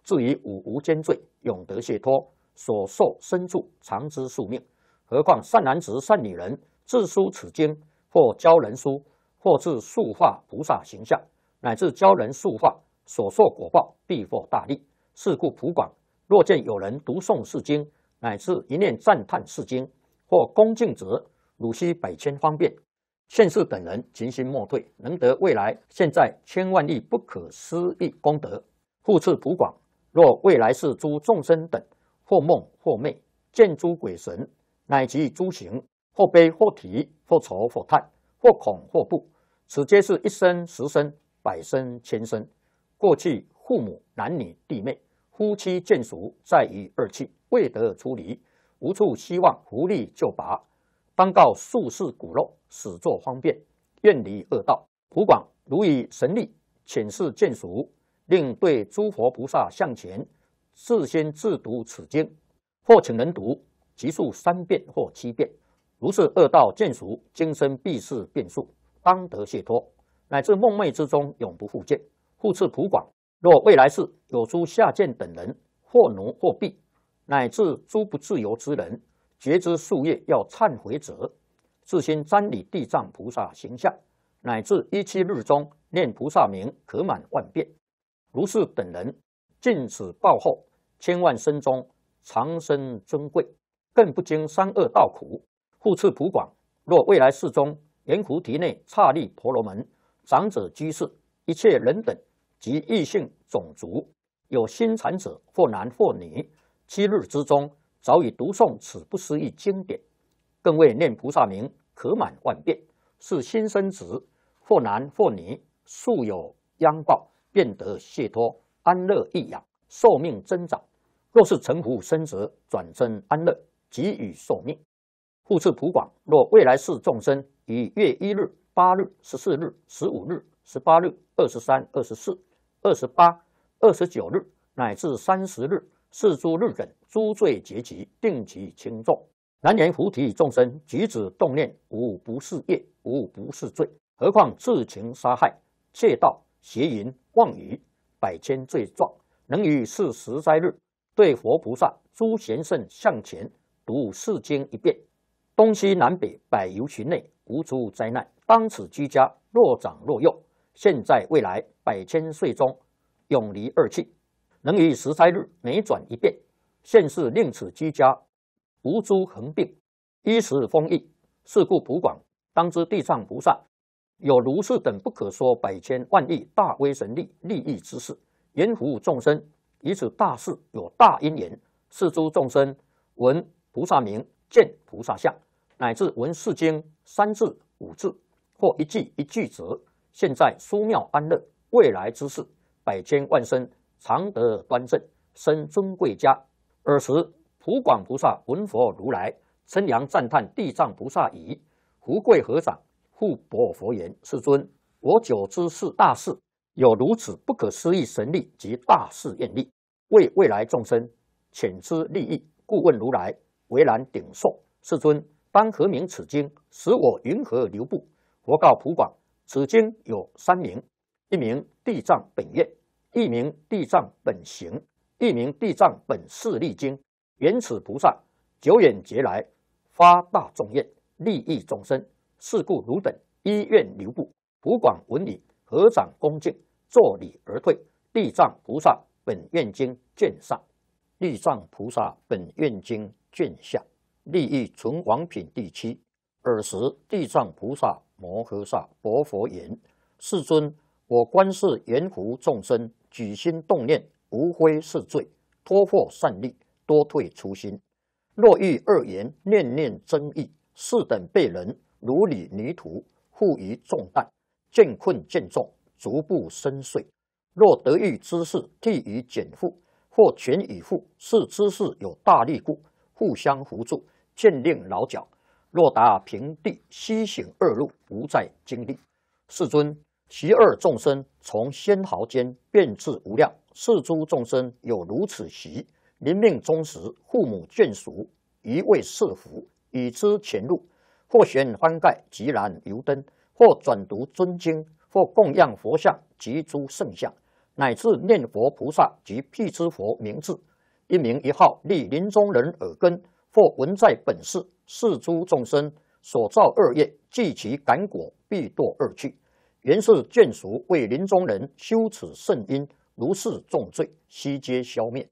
至于五无间罪，永得解脱，所受身处，常知宿命。何况善男子、善女人，自书此经，或教人书，或至塑化菩萨形象，乃至教人塑化，所受果报，必获大利。是故普广，若见有人读诵是经，乃至一念赞叹是经，或恭敬者，汝悉百千方便。现世等人勤心莫退，能得未来现在千万亿不可思议功德，护次普广。若未来世诸众生等，或梦或寐，见诸鬼神，乃及诸行，或悲或啼，或愁或叹，或恐或怖，此皆是一生十生、百生千生，过去父母、男女、弟妹、夫妻眷属，在于二气未得出离，无处希望福力救拔。当告术士骨肉，始作方便，愿离恶道。普广，如以神力，请示见熟，令对诸佛菩萨向前，事先自读此经，或请人读，即数三遍或七遍。如是恶道见熟，今生必是变数，当得解脱，乃至梦寐之中永不复见。复次普广，若未来世有诸下贱等人，或奴或婢，乃至诸不自由之人。觉知树叶要忏悔者，自心瞻礼地藏菩萨形象，乃至一七日中念菩萨名，可满万遍。如是等人尽此报后，千万生中长生尊贵，更不经三恶道苦，护赐普广。若未来世中，严菩提内刹利婆罗门、长者居士、一切人等及异性种族，有心产者，或男或女，七日之中。早已读诵此不思议经典，更为念菩萨名，可满万遍。是新生子，或男或女，素有殃报，便得解脱安乐益养，寿命增长。若是成佛生子，转生安乐，给予寿命。复次普广，若未来世众生，以月一日、八日、十四日、十五日、十八日、二十三、二十四、二十八、二十九日，乃至三十日，是诸日等。诸罪结集，定其轻重。南阎浮提众生，举止动念，无不是业，无不是罪。何况自情杀害、窃盗、邪淫、妄语，百千罪状。能于四十灾日，对佛菩萨、诸贤圣向前读《四经》一遍，东西南北百由旬内，无出灾难。当此居家，若长若幼，现在未来百千岁中，永离二气。能于十灾日每转一遍。现世令此居家无诸横病，衣食丰溢，事故普广当知地藏菩萨有如是等不可说百千万亿大威神力利益之事，严护众生，以此大事有大因缘，是诸众生闻菩萨名，见菩萨相，乃至闻世经三字五字或一句一句者，现在殊妙安乐，未来之事，百千万生常得端正，生尊贵家。尔时，普广菩萨闻佛如来称扬赞叹地藏菩萨已，胡贵合掌，复白佛言：“世尊，我久知是大事，有如此不可思议神力及大事愿力，为未来众生遣之利益，故问如来，为难顶受。世尊，当何名此经？使我云何留步？”佛告普广：“此经有三名，一名地藏本愿，一名地藏本行。”一名地藏本誓力经，原此菩萨久远劫来发大众愿，利益众生。是故汝等依愿留步，普广闻礼，合掌恭敬，作礼而退。地藏菩萨本愿经卷上，地藏菩萨本愿经卷下，利益存王品第七。尔时地藏菩萨摩诃萨，薄佛言：“世尊，我观世阎浮众生，举心动念。”无非是罪，脱获善利，多退初心。若遇恶言，念念争议，是等被人如履泥土，负于重担，渐困渐重，逐步深邃。若得遇知事，替于减负，或全以负，是知事有大力故，互相扶助，渐令劳脚。若达平地，西行恶路，无再经历。世尊，其二众生从仙毫间变至无量。世诸众生有如此习，临命终时，父母眷属一味是福，以之前路，或悬翻盖，即燃油灯，或转读尊经，或供养佛像及诸圣像，乃至念佛菩萨及辟支佛名字，一名一号，立临终人耳根，或闻在本世世诸众生所造恶业，即其感果，必堕恶趣。原是眷属为临终人修此圣因。如是重罪，悉皆消灭。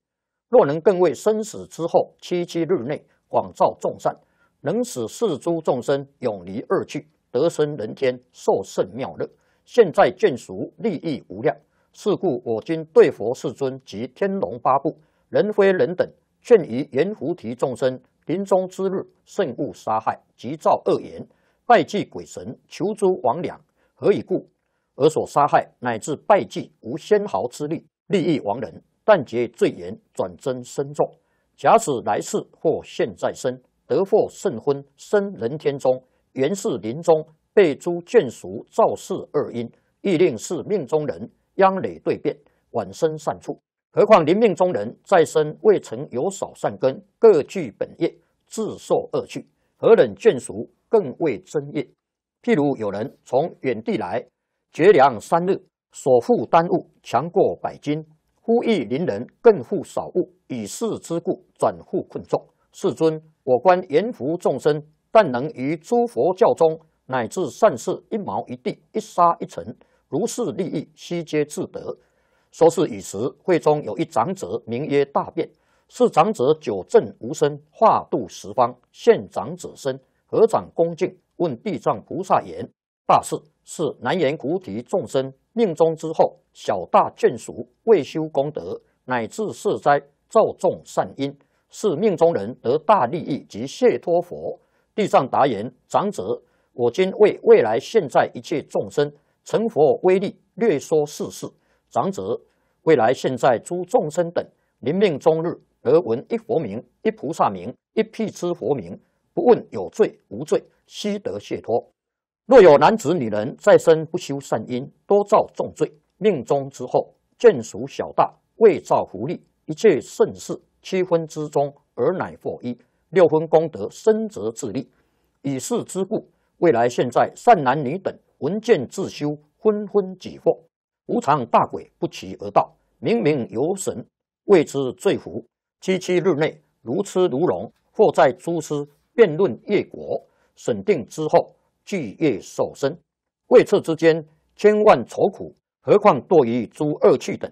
若能更为生死之后七七日内广造众善，能使四诸众生永离恶趣，得生人天，受圣妙乐。现在眷属利益无量。是故我今对佛世尊及天龙八部、人非人等，劝于阎浮提众生临终之日，慎勿杀害，急造恶言，拜祭鬼神，求诸魍魉。何以故？而所杀害乃至败绩，无纤毫之力，利益亡人，但结罪言，转增身重。假使来世或现在生得获圣婚，生人天中，原是临终被诸眷属造事二因，亦令是命中人殃累对变，晚生善处。何况临命中人再生，未曾有少善根，各具本业，自受恶趣，何忍眷属更为增业？譬如有人从远地来。绝粮三日，所负担物强过百斤。忽遇邻人，更负少物，以是之故，转负困重。世尊，我观阎浮众生，但能于诸佛教中，乃至善事一毛一地一沙一尘，如是利益，悉皆自得。说是以时，会中有一长者，名曰大辩，是长者久证无生，化度十方，现长者身，合掌恭敬，问地藏菩萨言：“大士。”是南言菩提众生命中之后，小大眷属未修功德，乃至世灾造众善因，是命中人得大利益及谢脱。佛地藏答言：“长者，我今为未来现在一切众生成佛威力，略说世事。长者，未来现在诸众生等临命终日，而闻一佛名、一菩萨名、一辟支佛名，不问有罪无罪，悉得解脱。”若有男子女人再生不修善因，多造重罪，命中之后，见属小大，未造福利，一切盛事七分之中，尔乃获一六分功德，生则自利。以是之故，未来现在善男女等闻见自修，昏昏己惑，无常大鬼不期而到，明明有神，未知罪福。七七日内如痴如聋，或在诸师辩论业果，审定之后。罪业受生，未次之间千万愁苦，何况堕于诸恶趣等。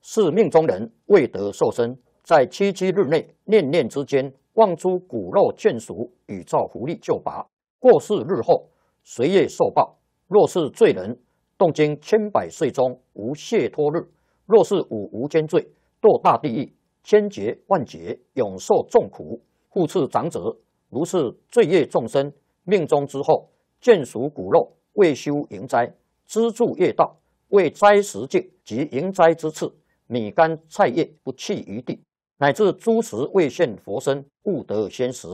是命中人未得受生，在七七日内念念之间，望诸骨肉眷属，以造福利救拔。过世日后随业受报。若是罪人，动经千百岁中无谢脱日；若是五无间罪，堕大地狱，千劫万劫永受重苦。护次长者，如是罪业众生，命中之后。眷属骨肉未修营斋，资助业道，为斋食戒及营斋之次，米干菜叶不弃于地，乃至诸食未献佛身，勿得先食。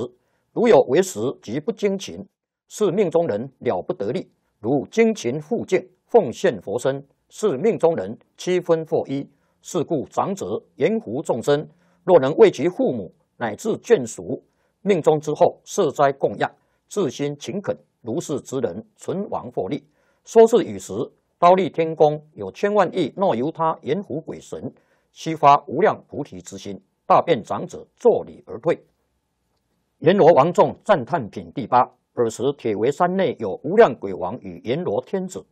如有为食即不精勤，是命中人了不得力。如精勤复敬奉献佛身，是命中人七分获一。是故长者言乎众生，若能为其父母乃至眷属，命中之后设斋供养，自心勤恳。如是之人，存亡获利。说是与时，刀利天宫有千万亿，若由他阎浮鬼神悉发无量菩提之心，大辩长者坐礼而退。阎罗王众赞叹品第八。尔时，铁围山内有无量鬼王与阎罗天子，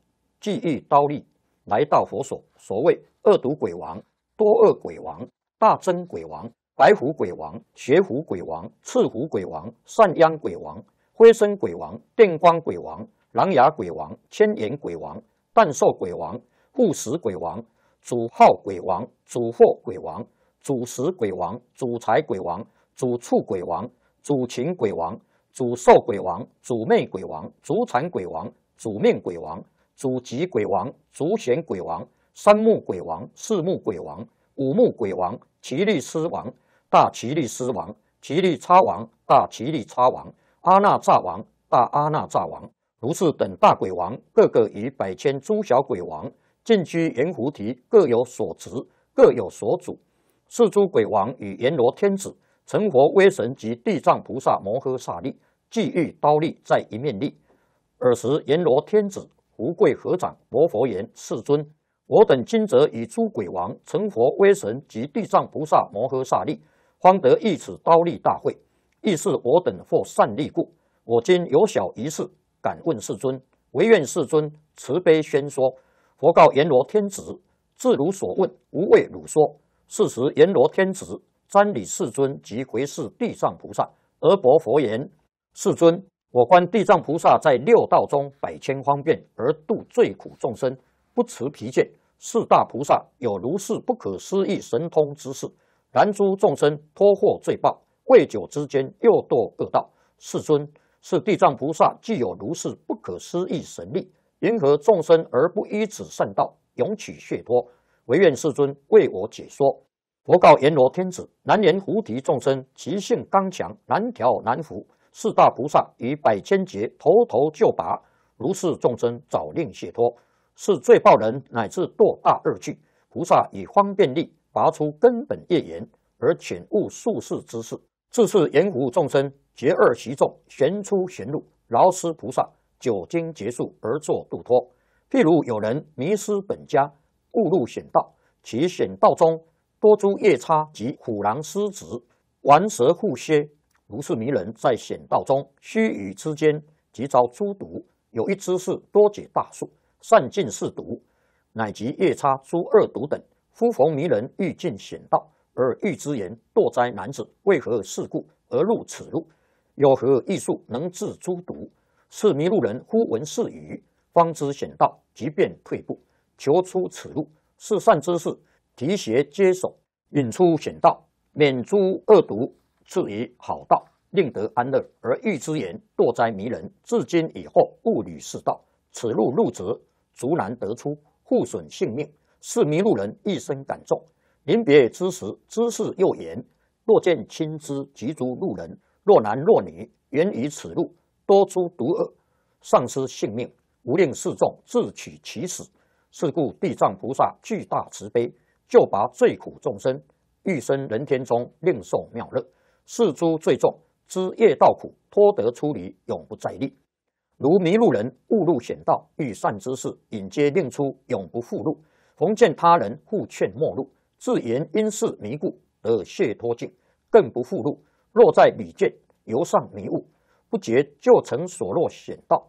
既欲刀立，来到佛所。所谓恶毒鬼王、多恶鬼王、大争鬼王、白虎鬼王、邪虎鬼王、赤虎鬼王、善殃鬼王。灰身鬼王、电光鬼王、狼牙鬼王、千眼鬼王、半兽鬼王、护食鬼王、主号鬼王、主祸鬼王、主食鬼王、主财鬼王、主畜鬼王、主禽鬼王、主兽鬼王、主魅鬼王、主产鬼王、主面鬼王、主吉鬼王、主显鬼王、三目鬼王、四目鬼王、五目鬼王、奇力狮王、大奇力狮王、奇力叉王、大奇力叉王。阿那咤王、大阿那咤王、如是等大鬼王，各个与百千诸小鬼王，进居阎浮提，各有所执，各有所主。四诸鬼王与阎罗天子、成佛威神及地藏菩萨摩诃萨力，俱欲刀立在一面立。尔时阎罗天子胡贵合掌，摩佛言：“世尊，我等今则与诸鬼王、成佛威神及地藏菩萨摩诃萨力，方得一此刀立大会。”亦是我等获善利故，我今有小一事，敢问世尊。唯愿世尊慈悲宣说。佛告阎罗天子：自如所问，无畏汝说。是时阎罗天子瞻礼世尊，即回视地藏菩萨而薄佛言：世尊，我观地藏菩萨在六道中百千方便而度最苦众生，不辞疲倦。四大菩萨有如是不可思议神通之事，然诸众生脱获罪报。跪久之间，又堕恶道。世尊，是地藏菩萨具有如是不可思议神力，迎合众生而不依此善道，永取解脱。唯愿世尊为我解说。佛告阎罗天子：南阎浮提众生，其性刚强，难调难服。四大菩萨以百千劫，头头就拔如是众生，早令解脱。是罪报人乃至堕大恶趣，菩萨以方便力拔出根本业缘，而遣悟术士之事。自是阎浮众生劫恶习众，玄出玄入，劳师菩萨，久经劫数而作度脱。譬如有人迷失本家，误入险道，其险道中多诸夜叉及虎狼狮子、顽蛇护蝎，如是迷人，在险道中，须臾之间即遭诸毒。有一之是多解大树，善尽是毒，乃及夜叉诸恶毒等。夫逢迷人欲进险道。而欲知言堕灾男子为何事故而入此路？有何异术能治诸毒？是迷路人忽闻是语，方知险道，即便退步，求出此路。是善之事，提携接手，引出险道，免诸恶毒，至于好道，令得安乐。而欲之言堕灾迷人至今以后，勿履是道。此路入则足难得出，互损性命，是迷路人一生感重。临别之时，知事又言：若见亲之急诸路人，若男若女，源于此路多出毒恶，丧失性命，无令示众，自取其死。是故地藏菩萨具大慈悲，救拔罪苦众生，欲生人天中，另受妙乐。是诸罪众知业道苦，脱得出离，永不再历。如迷路人误入险道，遇善之事，引皆令出，永不复入。逢见他人，互劝莫路。自言因是迷故得解脱境，更不复入。若在彼界，由上迷误，不觉就曾所落险道，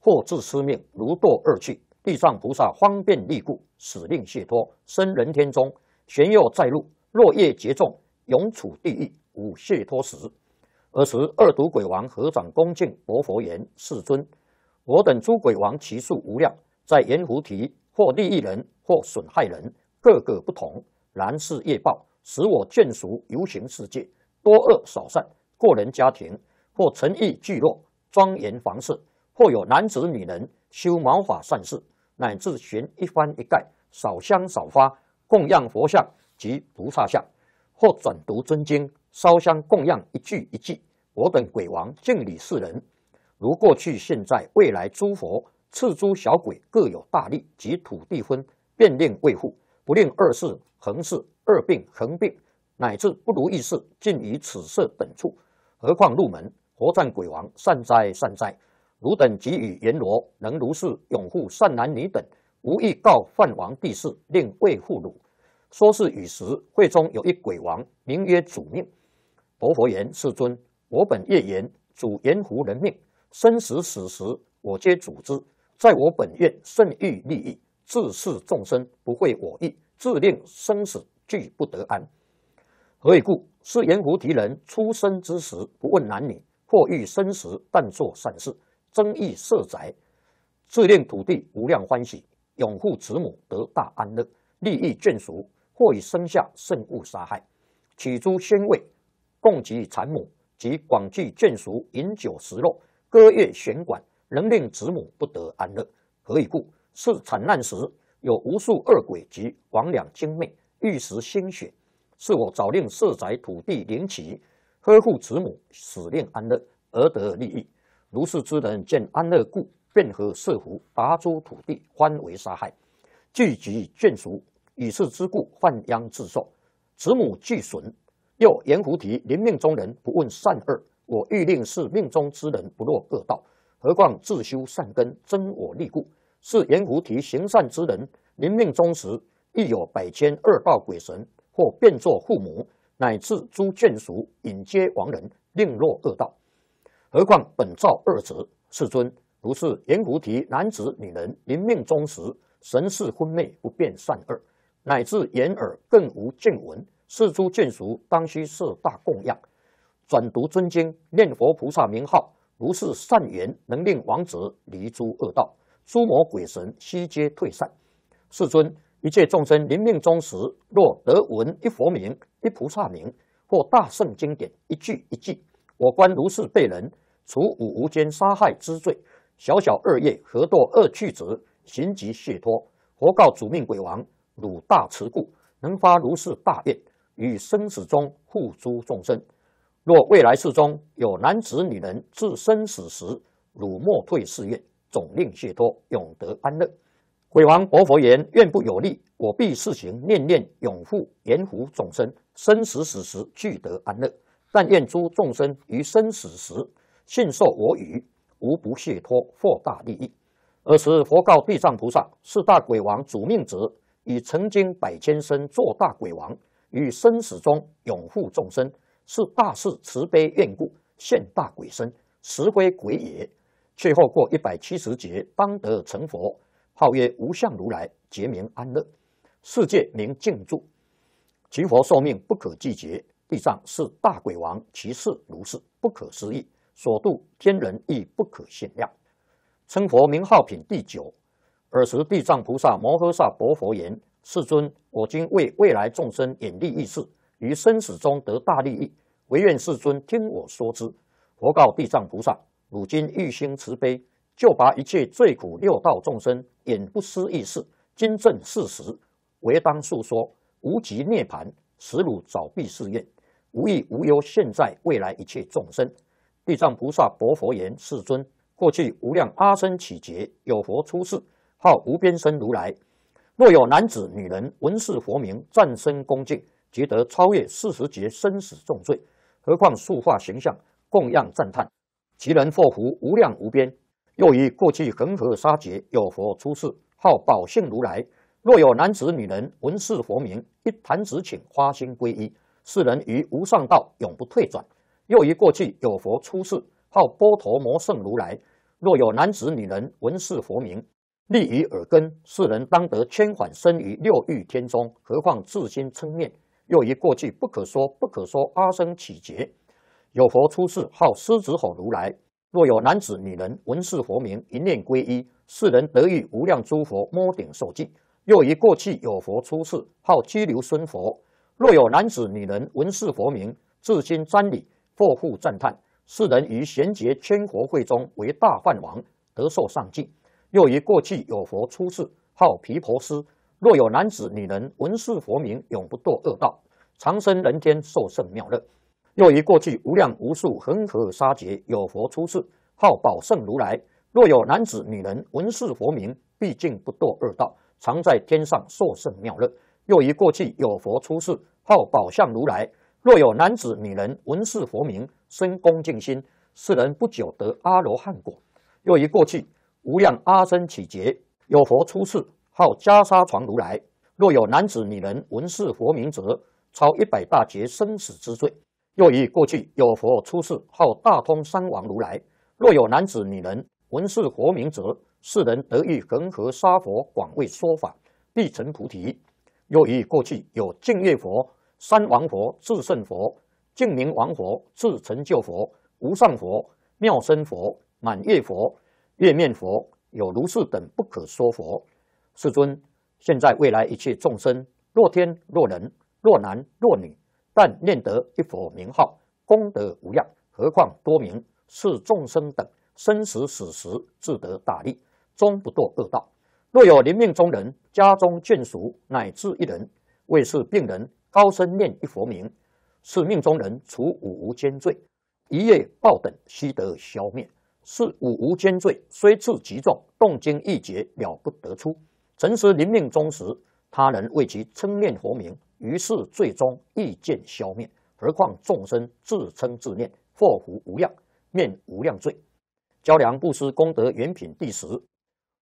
或自失命，如堕二趣。地藏菩萨方便利故，使令谢脱，生人天中。玄又在入，若业结重，永处地狱，无谢脱时。尔时二毒鬼王合掌恭敬，薄佛言：“世尊，我等诸鬼王其数无量，在阎浮提或利益人，或损害人，各个不同。”然世业报，使我眷属游行世界，多恶少善。个人家庭或诚意聚落，庄严房舍，或有男子女人修毛法善事，乃至寻一番一盖，扫香扫花，供养佛像及菩萨像，或转读真经，烧香供养一句一句，我等鬼王敬礼世人，如过去、现在、未来诸佛，赐诸小鬼各有大力及土地分，遍令卫护。不令二事恒事二病恒病，乃至不如意事尽于此色等处，何况入门何战鬼王善哉善哉，汝等即予阎罗能如是永护善男女等，无意告犯王帝事令未护汝。说是与时，会中有一鬼王名曰主命。佛佛言：世尊，我本业言主阎浮人命生时死时我皆主之，在我本愿甚欲利益。自是众生不会我意，自令生死俱不得安。何以故？是阎浮提人出生之时，不问男女，或欲生时但做善事，增益色宅，自令土地无量欢喜，永护子母得大安乐，利益眷属。或以生下圣物杀害，取诸鲜味，供给产母及广聚眷属，饮酒食肉，歌乐弦管，能令子母不得安乐。何以故？是惨难时，有无数恶鬼及广量精魅玉石心血，是我早令四宅土地灵起，呵护子母，使令安乐而得利益。如是之人见安乐故，便和色福达诸土地，欢为杀害，聚集眷属，以是之故，犯殃自受，慈母俱损。又言浮提临命中人不问善恶，我欲令是命中之人不落恶道，何况自修善根，增我利故。是延胡提行善之人，临命终时，亦有百千恶道鬼神，或变作父母，乃至诸眷属，引接亡人，令落恶道。何况本造二者，世尊，如是延胡提男子女人临命终时，神是昏昧，不辨善恶，乃至眼耳更无见闻，是诸眷属，当须四大供养，转读尊经，念佛菩萨名号，如是善言，能令亡子离诸恶道。诸魔鬼神悉皆退散。世尊，一切众生临命终时，若得闻一佛名、一菩萨名，或大圣经典一句一句，我观如是被人，除五无间杀害之罪，小小恶业，何堕恶趣子，行即解脱。佛告主命鬼王：汝大慈故，能发如是大愿，于生死中护诸众生。若未来世中有男子女人至生死时，汝莫退誓愿。总令解脱，永得安乐。鬼王薄佛言：“愿不有利，我必试行。念念永护延福众生，生死死时俱得安乐。但愿诸众生于生死时信受我语，无不解脱，获大利益。”尔时佛告地藏菩萨：“四大鬼王主命者，以曾经百千生做大鬼王，于生死中永护众生，是大事慈悲愿故，现大鬼身，实归鬼也。”却后过一百七十劫，当得成佛，号曰无相如来，结名安乐，世界名静住。其佛寿命不可计劫。地藏是大鬼王，其事如是，不可思议，所度天人亦不可限量。称佛名号品第九。尔时地藏菩萨摩诃萨薄佛言：“世尊，我今为未来众生演利益事，于生死中得大利益。唯愿世尊听我说之。”佛告地藏菩萨。如今欲心慈悲，就拔一切罪苦六道众生，引不思议事，今正事实，唯当述说无极涅盘，实汝早必试验，无益无忧。现在未来一切众生，地藏菩萨佛佛言：世尊，过去无量阿僧祇劫，有佛出世，号无边身如来。若有男子女人闻是佛名，赞身恭敬，即得超越四十劫生死重罪。何况塑化形象，供养赞叹。其人祸福无量无边。又于过去恒河沙劫有佛出世，号宝性如来。若有男子女人闻是佛名，一弹指请花心归依，世人于无上道永不退转。又于过去有佛出世，号波陀摩圣如来。若有男子女人闻是佛名，立于耳根，世人当得千缓生于六欲天中。何况自心称念？又于过去不可说不可说阿僧祇劫。有佛出世，号狮子吼如来。若有男子女人闻是佛名，一念皈依，世人得遇无量诸佛，摸顶受记。若于过去有佛出世，号拘留孙佛。若有男子女人闻是佛名，至心瞻礼，破护赞叹，世人于贤劫千佛会中为大梵王，得受上进。若于过去有佛出世，号毗婆尸。若有男子女人闻是佛名，永不堕恶道，长生人天，受胜妙乐。若于过去无量无数恒河沙劫，有佛出世，号宝圣如来；若有男子女人闻是佛名，毕竟不堕恶道，常在天上受胜妙乐。若于过去有佛出世，号宝相如来；若有男子女人闻是佛名，深恭敬心，世人不久得阿罗汉果。若于过去无量阿僧祇劫，有佛出世，号袈裟床如来；若有男子女人闻是佛名者，超一百大劫生死之罪。若于过去有佛出世，号大通三王如来；若有男子、女人闻是佛名者，世人得遇恒河沙佛广为说法，必成菩提。若于过去有净月佛、三王佛、至圣佛、净明王佛、至成就佛、无上佛、妙身佛、满月佛、月面佛，有如是等不可说佛。世尊，现在未来一切众生，若天若人，若男若女。但念得一佛名号，功德无量。何况多名是众生等生时死时自得大利，终不堕恶道。若有临命中人，家中眷属乃至一人为是病人高声念一佛名，是命中人除五无间罪，一夜报等悉得消灭。是五无间罪虽至极重，动经易劫了不得出。曾是临命终时，他人为其称念佛名。于是，最终意见消灭。何况众生自称自念，祸福无量，念无量罪。交良布施功德原品第十。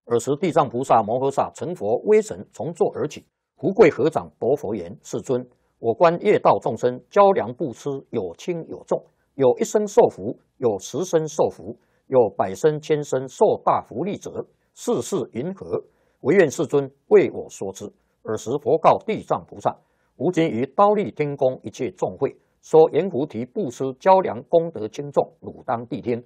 尔时，地藏菩萨摩诃萨成佛威神，从座而起，胡跪合掌，薄佛言：“世尊，我观业道众生交良布施，有轻有重，有一生受福，有十生受福，有百生千生受大福利者，事事云何？唯愿世尊为我说之。”尔时，佛告地藏菩萨。吴经于刀立天宫，一切众会说：“颜菩提布施交粮功德轻重，汝当地听。”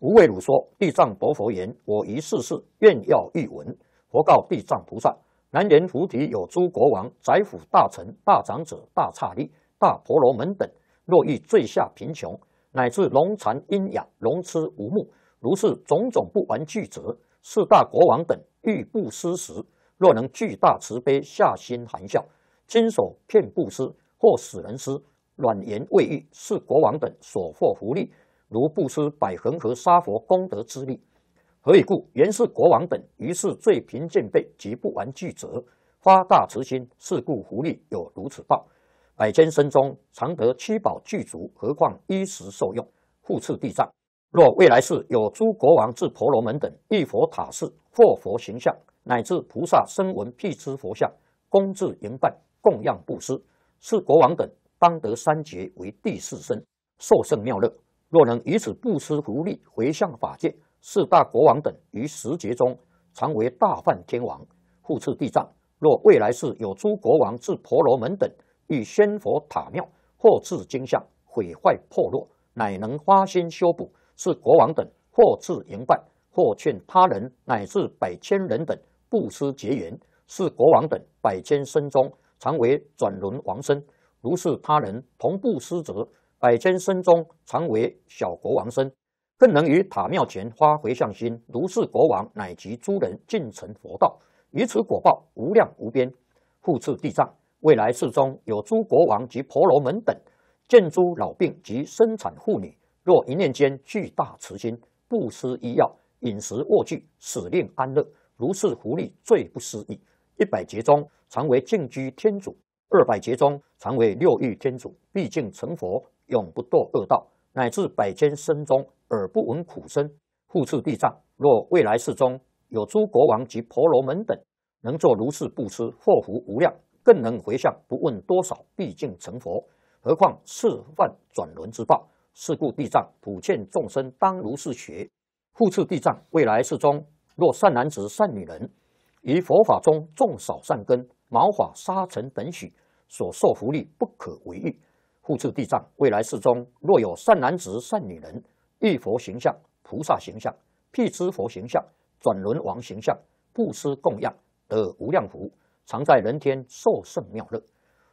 吴谓汝说：“地藏佛言，我于世世愿要欲闻。”佛告地藏菩萨：“南阎浮提有诸国王、宰府大臣、大长者、大刹利、大婆罗门等，若欲坠下贫穷，乃至龙残喑哑、龙痴无目，如是种种不完具者，四大国王等欲布施时，若能巨大慈悲，下心含笑。”今所骗布施，或使人施，软言未愈，是国王等所获福利，如布施百恒河沙佛功德之力。何以故？原是国王等，于是最贫贱辈，及不完具者，发大慈心，是故福利有如此报。百千生中，常得七宝具足，何况衣食受用？护持地藏。若未来世有诸国王至婆罗门等，遇佛塔寺或佛形象，乃至菩萨声闻辟支佛像，供至迎拜。供养布施，是国王等当得三劫为第四生，受胜妙乐。若能以此布施福利回向法界，四大国王等于十劫中常为大梵天王护持地藏。若未来世有诸国王至婆罗门等，欲仙佛塔庙或赐金像毁坏破落，乃能花心修补。是国王等或赐迎拜，或劝他人乃至百千人等布施结缘。是国王等百千生中。常为转轮王身，如是他人同步施责，百千僧中常为小国王身，更能于塔庙前发回向心，如是国王乃及诸人尽成佛道，于此果报无量无边。复次地藏，未来世中有诸国王及婆罗门等，见诸老病及生产妇女，若一念间巨大慈心，不施医药、饮食、卧具，使令安乐，如是福利最不思议。一百劫中常为净居天主，二百劫中常为六欲天主，毕竟成佛，永不堕恶道，乃至百千生中耳不闻苦声。护持地藏，若未来世中有诸国王及婆罗门等，能作如是布施，祸福无量，更能回向，不问多少，毕竟成佛。何况是万转轮之报？是故地藏普劝众生当如是学。护持地藏，未来世中若善男子善女人。以佛法中种少善根，毛发沙尘等许所受福利不可为喻。复次，地藏未来世中，若有善男子、善女人，遇佛形象、菩萨形象、辟支佛形象、转轮王形象，布施供养，得无量福，常在人天受胜妙乐。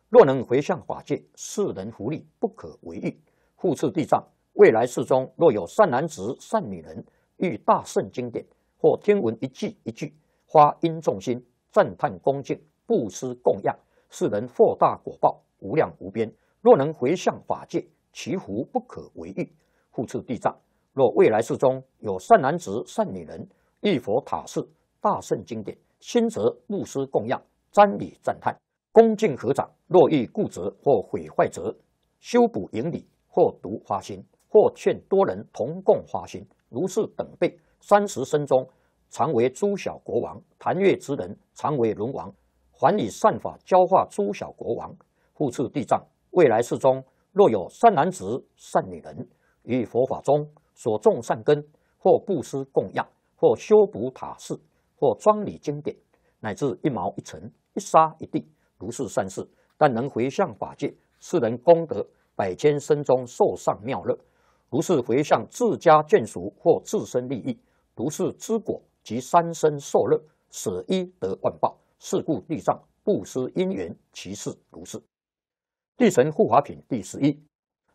若能回向法界，世人福利不可为喻。复次，地藏未来世中，若有善男子、善女人，遇大圣经典，或听闻一句一句。花音众心赞叹恭敬布施供养，是人获大果报，无量无边。若能回向法界，其福不可为喻。复次地藏，若未来世中有善男子、善女人，遇佛塔寺、大圣经典，心则布施供养、瞻礼赞叹、恭敬合掌。若遇故则或毁坏则修补盈理，或独花心，或劝多人同共花心，如是等辈三十生中。常为诸小国王、檀越之人，常为龙王，还以善法教化诸小国王，护持地藏。未来世中，若有善男子、善女人，于佛法中所种善根，或布施供养，或修补塔寺，或装理经典，乃至一毛一尘、一沙一地，如是善事，但能回向法界，是人功德百千生中受上妙乐。如是回向自家眷属或自身利益，如是之果。及三生受乐，舍一得万报。是故地藏不失因缘，其事如是。地神护法品第十一。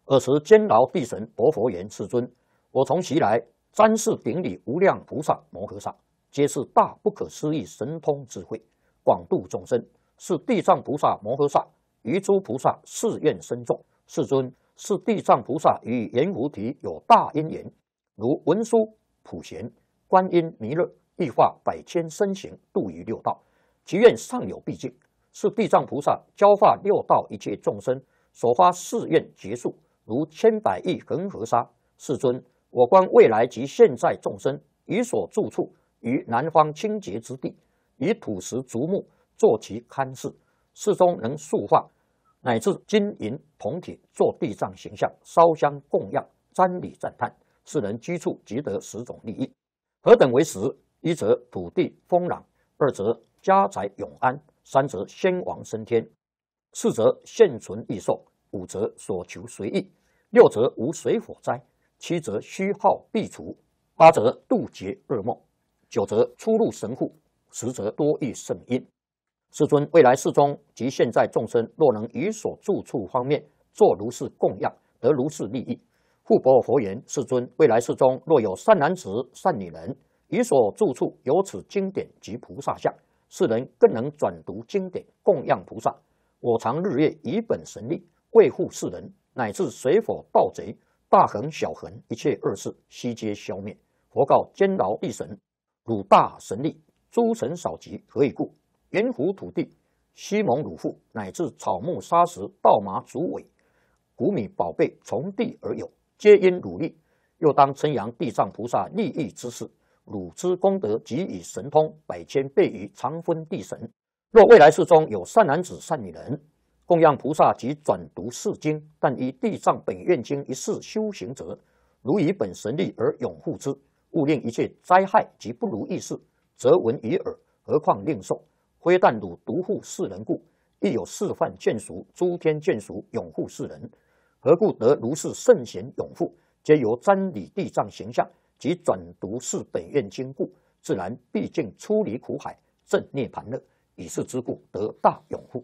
尔时监牢地神薄佛言：“世尊，我从其来，瞻视顶礼无量菩萨摩诃萨，皆是大不可思议神通智慧，广度众生。是地藏菩萨摩诃萨于诸菩萨誓愿深重。世尊，是地藏菩萨与阎浮提有大因缘，如文殊普贤、观音弥勒。”壁化百千身形度于六道，其愿尚有毕竟。是地藏菩萨教化六道一切众生所发誓愿结束，如千百亿恒河沙。世尊，我观未来及现在众生，以所住处于南方清洁之地，以土石竹木作其龛室，世中能塑化，乃至金银铜铁作地藏形象，烧香供养，瞻礼赞叹，世人居处即得十种利益。何等为实？一则土地丰壤，二则家宅永安，三则先王升天，四则现存益寿，五则所求随意，六则无水火灾，七则虚耗必除，八则渡劫恶梦，九则出入神户，十则多遇圣因。世尊，未来世中及现在众生，若能于所住处方面作如是供养，得如是利益。护佛佛言：世尊，未来世中若有善男子、善女人。以所住处有此经典及菩萨像，世人更能转读经典，供养菩萨。我常日夜以本神力为护世人，乃至水火盗贼、大横小横一切恶事悉皆消灭。佛告坚牢地神：汝大神力，诸神少及，何以故？云浮土地、西蒙、汝父乃至草木、沙石、稻麻、竹苇、谷米、宝贝，从地而有，皆因努力。又当称扬地藏菩萨利益之事。汝之功德即以神通百千倍于常分地神。若未来世中有善男子善女人供养菩萨及转读是经，但依地藏本愿经一事修行者，如以本神力而永护之，勿令一切灾害及不如意事，则闻于耳，何况令受？非但汝独护世人故，亦有示范眷属、诸天眷属永护世人。何故得如是圣贤永护？皆由瞻礼地藏形象。即转读是本愿经故，自然毕竟出离苦海，正涅盘乐，以是之故得大拥护。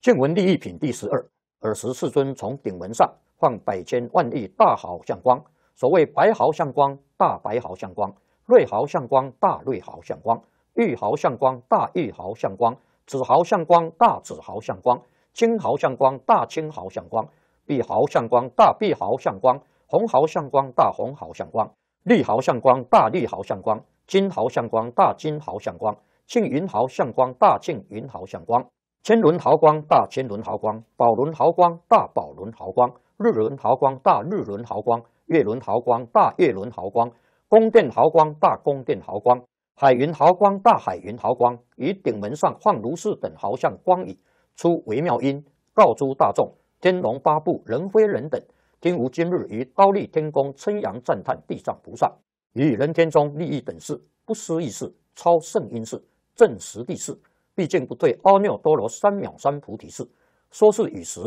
见闻利益品第十二。尔时世尊从顶门上放百千万亿大好相光。所谓白毫相光、大白毫相光、瑞毫相光、大瑞毫相光、玉毫相光、大玉毫相光、紫毫相光、大紫毫相光、青毫相光、大青毫相光、碧毫相光、大碧毫相光、红毫相光、大红毫相光。绿毫相光，大绿毫相光；金毫相光，大金毫相光；庆云毫相光，大庆云毫相光；千轮毫光，大千轮毫光；宝轮毫光，大宝轮毫光；日轮毫光，大日轮毫光；月轮毫光，大月轮毫光；宫殿毫光，大宫殿毫光；海云毫光，大海云毫光。于顶门上放如是等毫相光雨，出微妙音，告诸大众：天龙八部、人非人等。听吾今日于高丽天宫称扬赞叹地藏菩萨，于人天中利益等事，不思议事，超圣因事，正实地事，毕竟不退阿耨多罗三藐三菩提事。说是与时，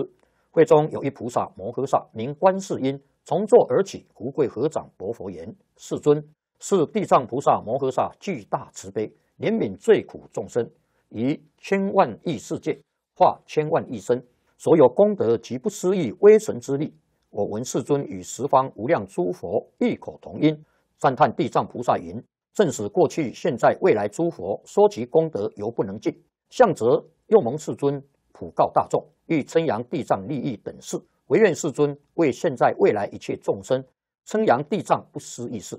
会中有一菩萨摩诃萨名观世音，从座而起，胡跪合掌，薄佛言：“世尊，是地藏菩萨摩诃萨巨大慈悲，怜悯罪苦众生，于千万亿世界化千万亿身，所有功德及不思议微神之力。”我闻世尊与十方无量诸佛异口同音，赞叹地藏菩萨言：正是过去、现在、未来诸佛说其功德犹不能尽。向则又蒙世尊普告大众，欲称扬地藏利益等事，唯愿世尊为现在未来一切众生称扬地藏不思议事，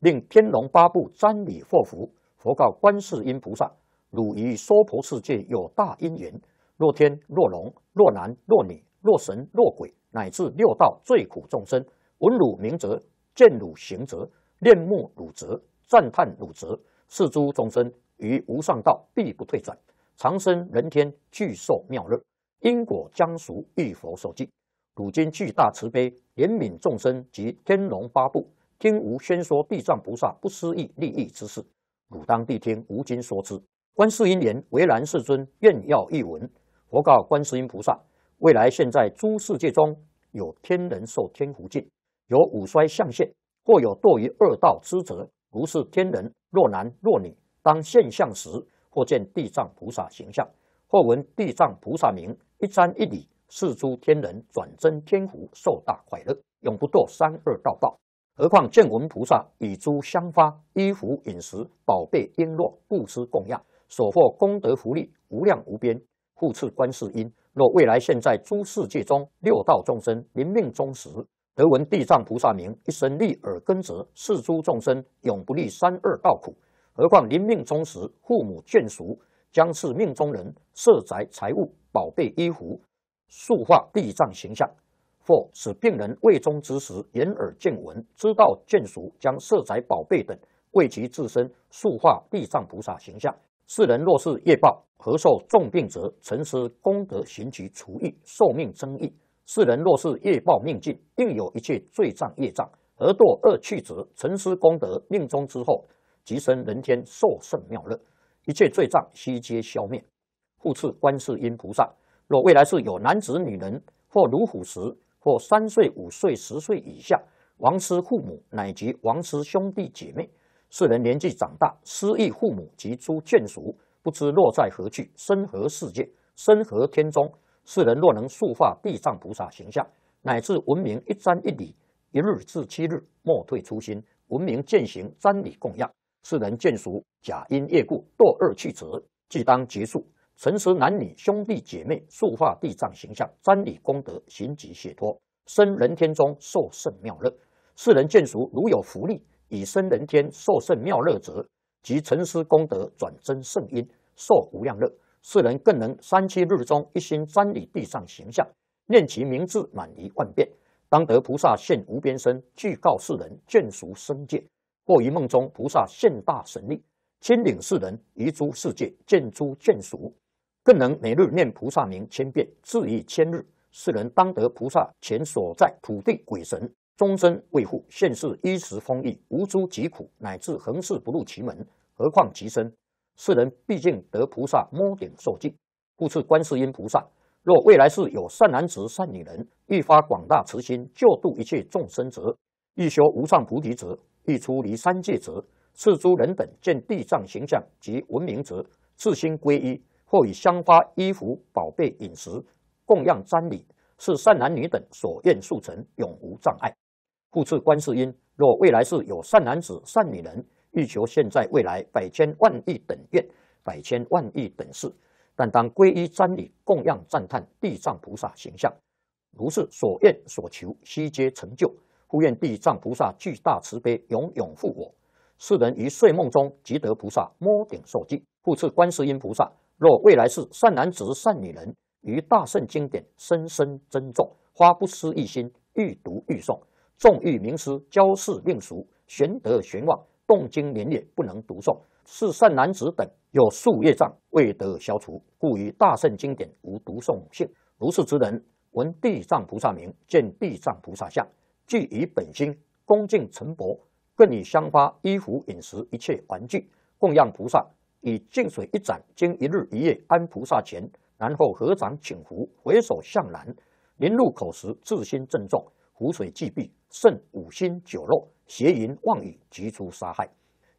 令天龙八部瞻礼祸福。佛告观世音菩萨：汝于娑婆世界有大因缘，若天若龙，若男若女。若神若鬼，乃至六道最苦众生，闻汝名则见汝行则念慕汝则赞叹汝则，是诸众生于无上道必不退转，长生人天，具受妙乐。因果将熟，遇佛受记。汝今具大慈悲，怜悯众生及天龙八部，听吾宣说地藏菩萨不思议利益之事。汝当谛听，吾今说之。观世音言：“为难世尊愿要一闻。”佛告观世音菩萨。未来现在诸世界中有天人受天福尽，有五衰相现，或有堕于恶道之者。如是天人，若男若女，当现象时，或见地藏菩萨形象，或闻地藏菩萨名，一瞻一礼，是诸天人转增天福，受大快乐，永不堕三恶道报。何况见闻菩萨，以诸香花衣服饮食宝贝璎珞布施供养，所获功德福利无量无边，复赐观世音。若未来现在诸世界中六道众生临命终时，得闻地藏菩萨名一声，立耳根者，是诸众生永不历三恶道苦。何况临命终时，父母眷属将是命中人色宅财物宝贝衣服，塑化地藏形象，或使病人未终之时，眼耳见闻，知道眷属将色宅宝贝等，为其自身塑化地藏菩萨形象。世人若是业报，何受重病者？承施功德，行其除疫，寿命增益。世人若是业报命尽，定有一切罪障业障，而堕恶趣者，承施功德，命中之后，即生人天，受胜妙乐，一切罪障悉皆消灭。复次，观世音菩萨，若未来世有男子女人，或乳虎时，或三岁、五岁、十岁以下，亡失父母，乃及亡失兄弟姐妹。世人年纪长大，失意父母及诸眷属，不知落在何去，身何世界，身何天中。世人若能塑化地藏菩萨形象，乃至文明一瞻一礼，一日至七日，莫退初心，文明践行瞻礼供养。世人眷属假因业故堕恶去者，即当结束。诚实男女兄弟姐妹塑化地藏形象，瞻礼功德，行即解脱，生人天中受圣妙乐。世人眷属如有福利，以生人天受圣妙乐者，即成师功德转增圣因，受无量乐。世人更能三七日中一心瞻礼地上形象，念其名字满离万遍，当得菩萨现无边身，具告世人眷属生界。或于梦中菩萨现大神力，亲领世人移诸世界，见诸眷属，更能每日念菩萨名千遍，至意千日，世人当得菩萨前所在土地鬼神。终身未护，现世衣食丰裕，无诸疾苦，乃至横世不入其门。何况其身？世人毕竟得菩萨摩顶受记，故赐观世音菩萨：若未来世有善男子、善女人，欲发广大慈心，救度一切众生者，欲修无上菩提者，欲出离三界者，是诸人等见地藏形象及文明者，自心皈依，或以香花衣服、宝贝饮食供养瞻礼，是善男女等所愿速成，永无障碍。复次观世音。若未来世有善男子、善女人，欲求现在、未来百千万亿等愿、百千万亿等事，但当皈依瞻礼，供养赞叹地藏菩萨形象，如是所愿所求，悉皆成就。忽愿地藏菩萨巨大慈悲，永永护我。世人于睡梦中，即得菩萨摩顶受记。复次观世音菩萨。若未来世善男子、善女人，于大圣经典深深珍重，花不思一心，欲读欲诵。众欲名师教示令俗，玄德玄望动经年也不能读诵是善男子等有数业障未得消除故以大圣经典无读诵性如是之人闻地藏菩萨名见地藏菩萨相即以本心恭敬承佛更以香花衣服饮食一切玩具供养菩萨以净水一盏经一日一夜安菩萨前然后合掌请福，回首向南临入口时自心郑重湖水既闭。剩五心九肉，邪淫妄语，及出杀害。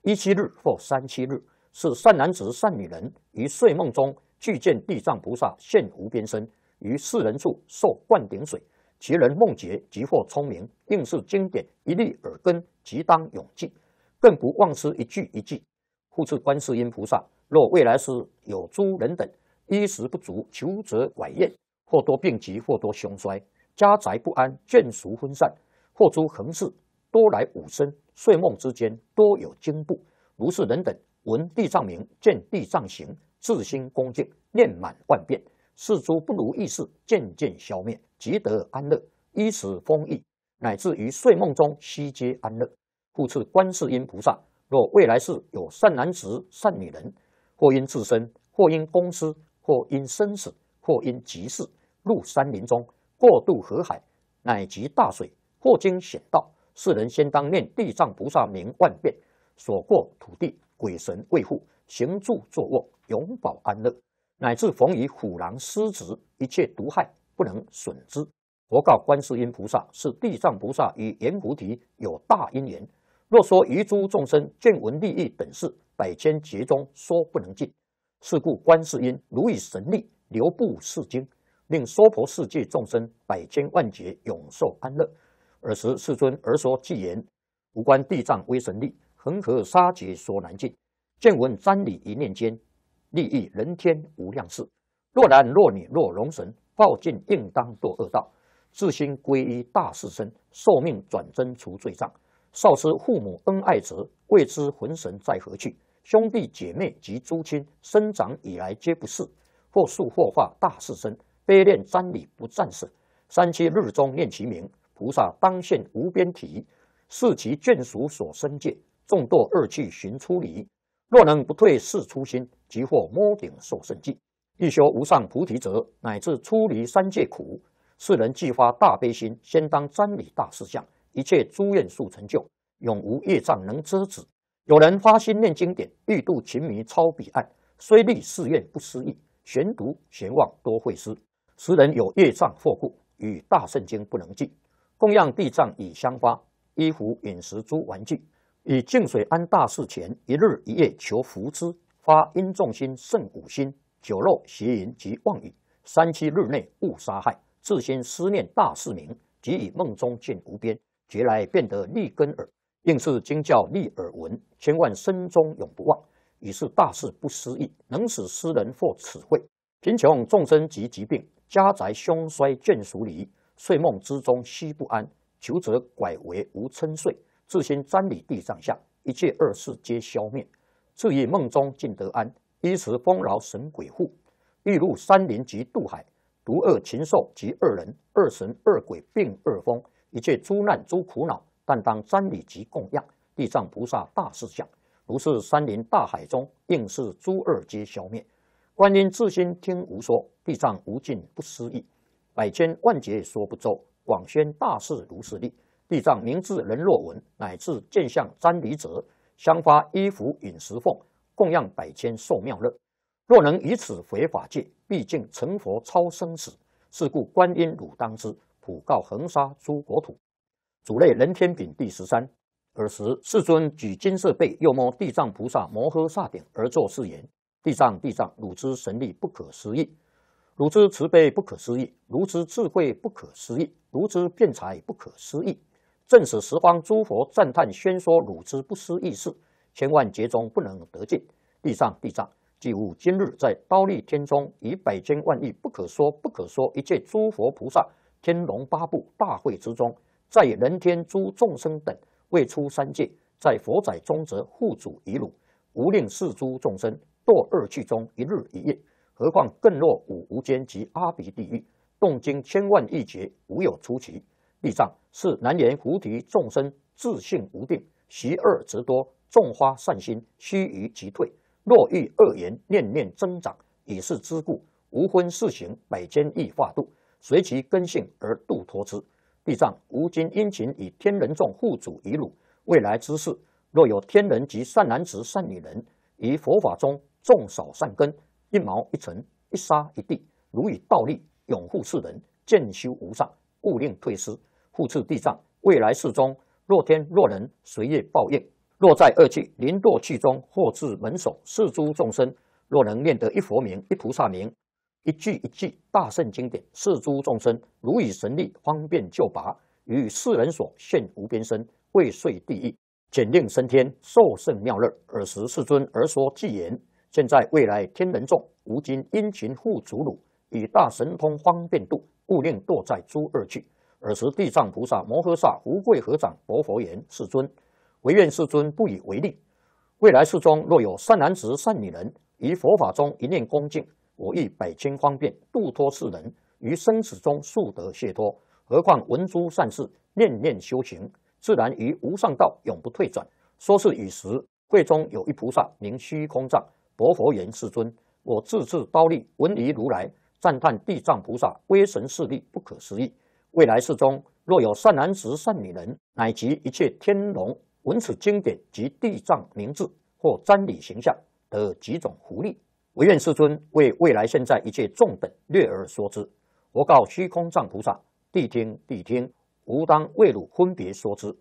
一七日或三七日，是善男子善女人于睡梦中具见地藏菩萨现无边身，于世人处受灌顶水。其人梦觉即获聪明，应是经典一粒耳根即当永记，更不忘失一句一句。复次，观世音菩萨，若未来世有诸人等衣食不足，求则寡宴，或多病疾，或多凶衰，家宅不安，眷属分散。破诸横事，多来五身；睡梦之间，多有经怖。如是人等，闻地藏名，见地藏形，自心恭敬，念满万遍，是诸不如意事，渐渐消灭，即得安乐，衣食丰溢，乃至于睡梦中悉皆安乐。复次，观世音菩萨，若未来世有善男子、善女人，或因自身，或因公司，或因生死，或因急事，入山林中，过渡河海，乃及大水。或经显道，世人先当念地藏菩萨名万遍，所过土地鬼神畏护，行住坐卧永保安乐。乃至逢于虎狼狮子，一切毒害不能损之。佛告观世音菩萨：是地藏菩萨与阎浮提有大因缘。若说于诸众生见闻利益等事，百千劫中说不能尽。是故观世音如以神力留步示经，令娑婆世界众生百千万劫永受安乐。尔时世尊而说偈言：“无观地藏威神力，恒河沙劫说难尽。见闻瞻礼一念间，利益人天无量事。若男若女若龙神，报尽应当堕恶道。自心皈依大士身，受命转真除罪障。少师父母恩爱泽，未知魂神在何去？兄弟姐妹及诸亲，生长以来皆不是。或树或化大士身，悲念瞻礼不暂舍。三七日中念其名。”菩萨当现无边体，视其眷属所生界，众多恶趣寻出离。若能不退是初心，即获摩顶受胜记。欲修无上菩提者，乃至出离三界苦。世人既发大悲心，先当瞻礼大事项，一切诸愿速成就，永无业障能遮止。有人发心念经典，欲渡情迷超彼岸，虽立誓愿不失意，悬读悬望多会失。时人有业障祸故，与大圣经不能记。供养地藏以香花，衣服饮食诸玩具，以净水安大事前，一日一夜求福之。发因众心胜五心，酒肉邪淫及妄语，三七日内勿杀害。自心思念大事名，即以梦中见无边，觉来变得立根耳。应是经教立耳闻，千万身中永不忘。以是大事不思议，能使斯人获此慧。贫穷众生及疾病，家宅凶衰眷属离。睡梦之中，心不安，求则拐为无嗔睡。自心瞻礼地藏像，一切恶事皆消灭。至于梦中尽得安，依持丰饶神鬼护，欲入山林及渡海，毒恶禽兽及恶人、恶神、恶鬼、并恶风，一切诸难诸苦恼，但当瞻礼及供养地藏菩萨大士像，如是山林大海中，应是诸恶皆消灭。观音自心听无说，地藏无尽不思议。百千万劫说不周，广宣大事如是力。地藏名字人若闻，乃至见相瞻离者，香花衣服饮食奉，供养百千受妙乐。若能以此回法界，毕竟成佛超生死。是故观音汝当知，普告恒沙诸国土，主类人天品第十三。尔时世尊举金色背，又摸地藏菩萨摩诃萨顶而作是言：“地藏地藏，汝之神力不可思议。”汝之慈悲不可思议，汝之智慧不可思议，汝之辩才不可思议，正使十方诸佛赞叹宣说汝之不思议事，千万劫中不能得尽。地藏地藏，即吾今日在刀立天中，以百千万亿不可说不可说一切诸佛菩萨、天龙八部大会之中，在人天诸众生等未出三界，在佛在中则护主以汝，无令世诸众生堕恶趣中一日一夜。何况更若五无间及阿鼻地狱，动经千万亿劫，无有出奇。地藏是难言，菩提众生自性无定，习恶则多，种花善心须臾即退。若遇恶言，念念增长，以是之故，无昏四行百千亿化度，随其根性而度脱之。地藏无今因勤，以天人众护主以汝未来之事，若有天人及善男子善女人，于佛法中种少善根。一毛一尘，一沙一地，如以道力，永护世人，渐修无上，勿令退失。护持地藏，未来世中，若天若人，随业报应。若在恶趣，临堕趣中，或至门首，是诸众生，若能念得一佛名、一菩萨名，一句一句大圣经典，是诸众生，如以神力方便救拔，于世人所现无边身，未遂地狱，简令升天，受圣妙乐。尔时世尊而说偈言。现在未来天人众，吾今殷勤护诸汝，以大神通方便度，勿令堕在诸恶趣。尔时地藏菩萨摩诃萨无跪合掌，薄佛言：“世尊，唯愿世尊不以为利。未来世中，若有善男子、善女人，于佛法中一念恭敬，我以百千方便度脱世人，于生死中速得解脱。何况闻诸善事，念念修行，自然于无上道永不退转。”说是语时，会中有一菩萨名虚空藏。薄佛言：“世尊，我自恃刀利，闻于如来，赞叹地藏菩萨威神势力不可思议。未来世中，若有善男子、善女人，乃及一切天龙，闻此经典及地藏名字或瞻礼形象，得几种福利？唯愿世尊为未来现在一切众等略而说之。我告虚空藏菩萨，谛听，谛听，吾当为汝分别说之。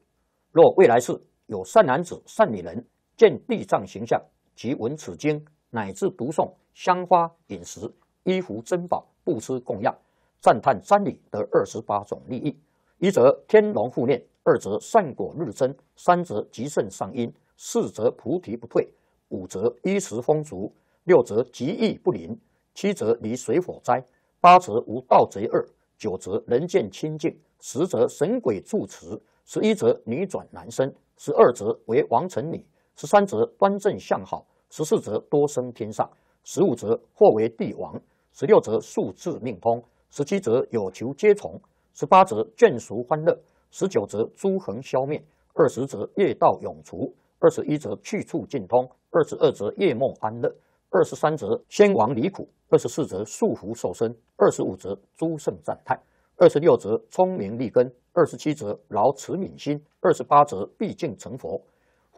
若未来世有善男子善女人见地藏形象，及闻此经，乃至读诵，香花饮食，衣服珍宝，不施供养，赞叹三礼得二十八种利益：一则天龙护念，二则善果日增，三则极盛上因，四则菩提不退，五则衣食丰足，六则疾疫不临，七则离水火灾，八则无盗贼恶，九则人见清净，十则神鬼住持，十一则女转男生，十二则为王成女。十三则端正相好，十四则多生天上，十五则或为帝王，十六则数字命通，十七则有求皆从，十八则眷属欢乐，十九则诸恒消灭，二十则业道永除，二十一则去处尽通，二十二则夜梦安乐，二十三则先王离苦，二十四则束福受身，二十五则诸圣赞叹，二十六则聪明立根，二十七则劳慈悯心，二十八则毕竟成佛。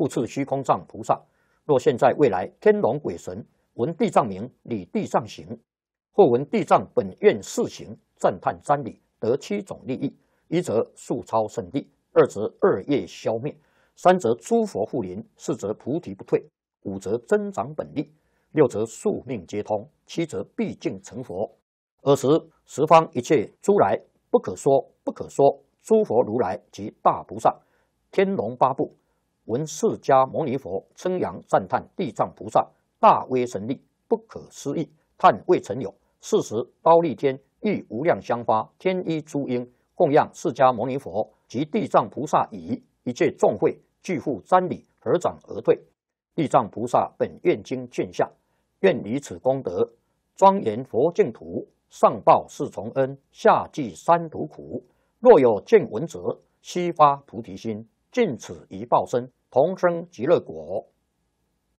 复次，虚空藏菩萨，若现在未来，天龙鬼神闻地藏名，礼地藏行，或闻地藏本愿事行，赞叹瞻礼，得七种利益：一则速超圣地；二则二业消灭；三则诸佛护临；四则菩提不退；五则增长本力；六则宿命皆通；七则毕竟成佛。尔时，十方一切诸来，不可说不可说诸佛如来及大菩萨，天龙八部。闻释迦牟尼佛称扬赞叹地藏菩萨大威神力，不可思议，叹未曾有。是时，高利天亦无量香花天衣诸璎供养释迦牟尼佛及地藏菩萨已，一切众会俱复瞻礼而掌而退。地藏菩萨本愿经见下，愿以此功德，庄严佛净土，上报四重恩，下济三途苦。若有见闻者，悉发菩提心，尽此一报身。同生极乐国。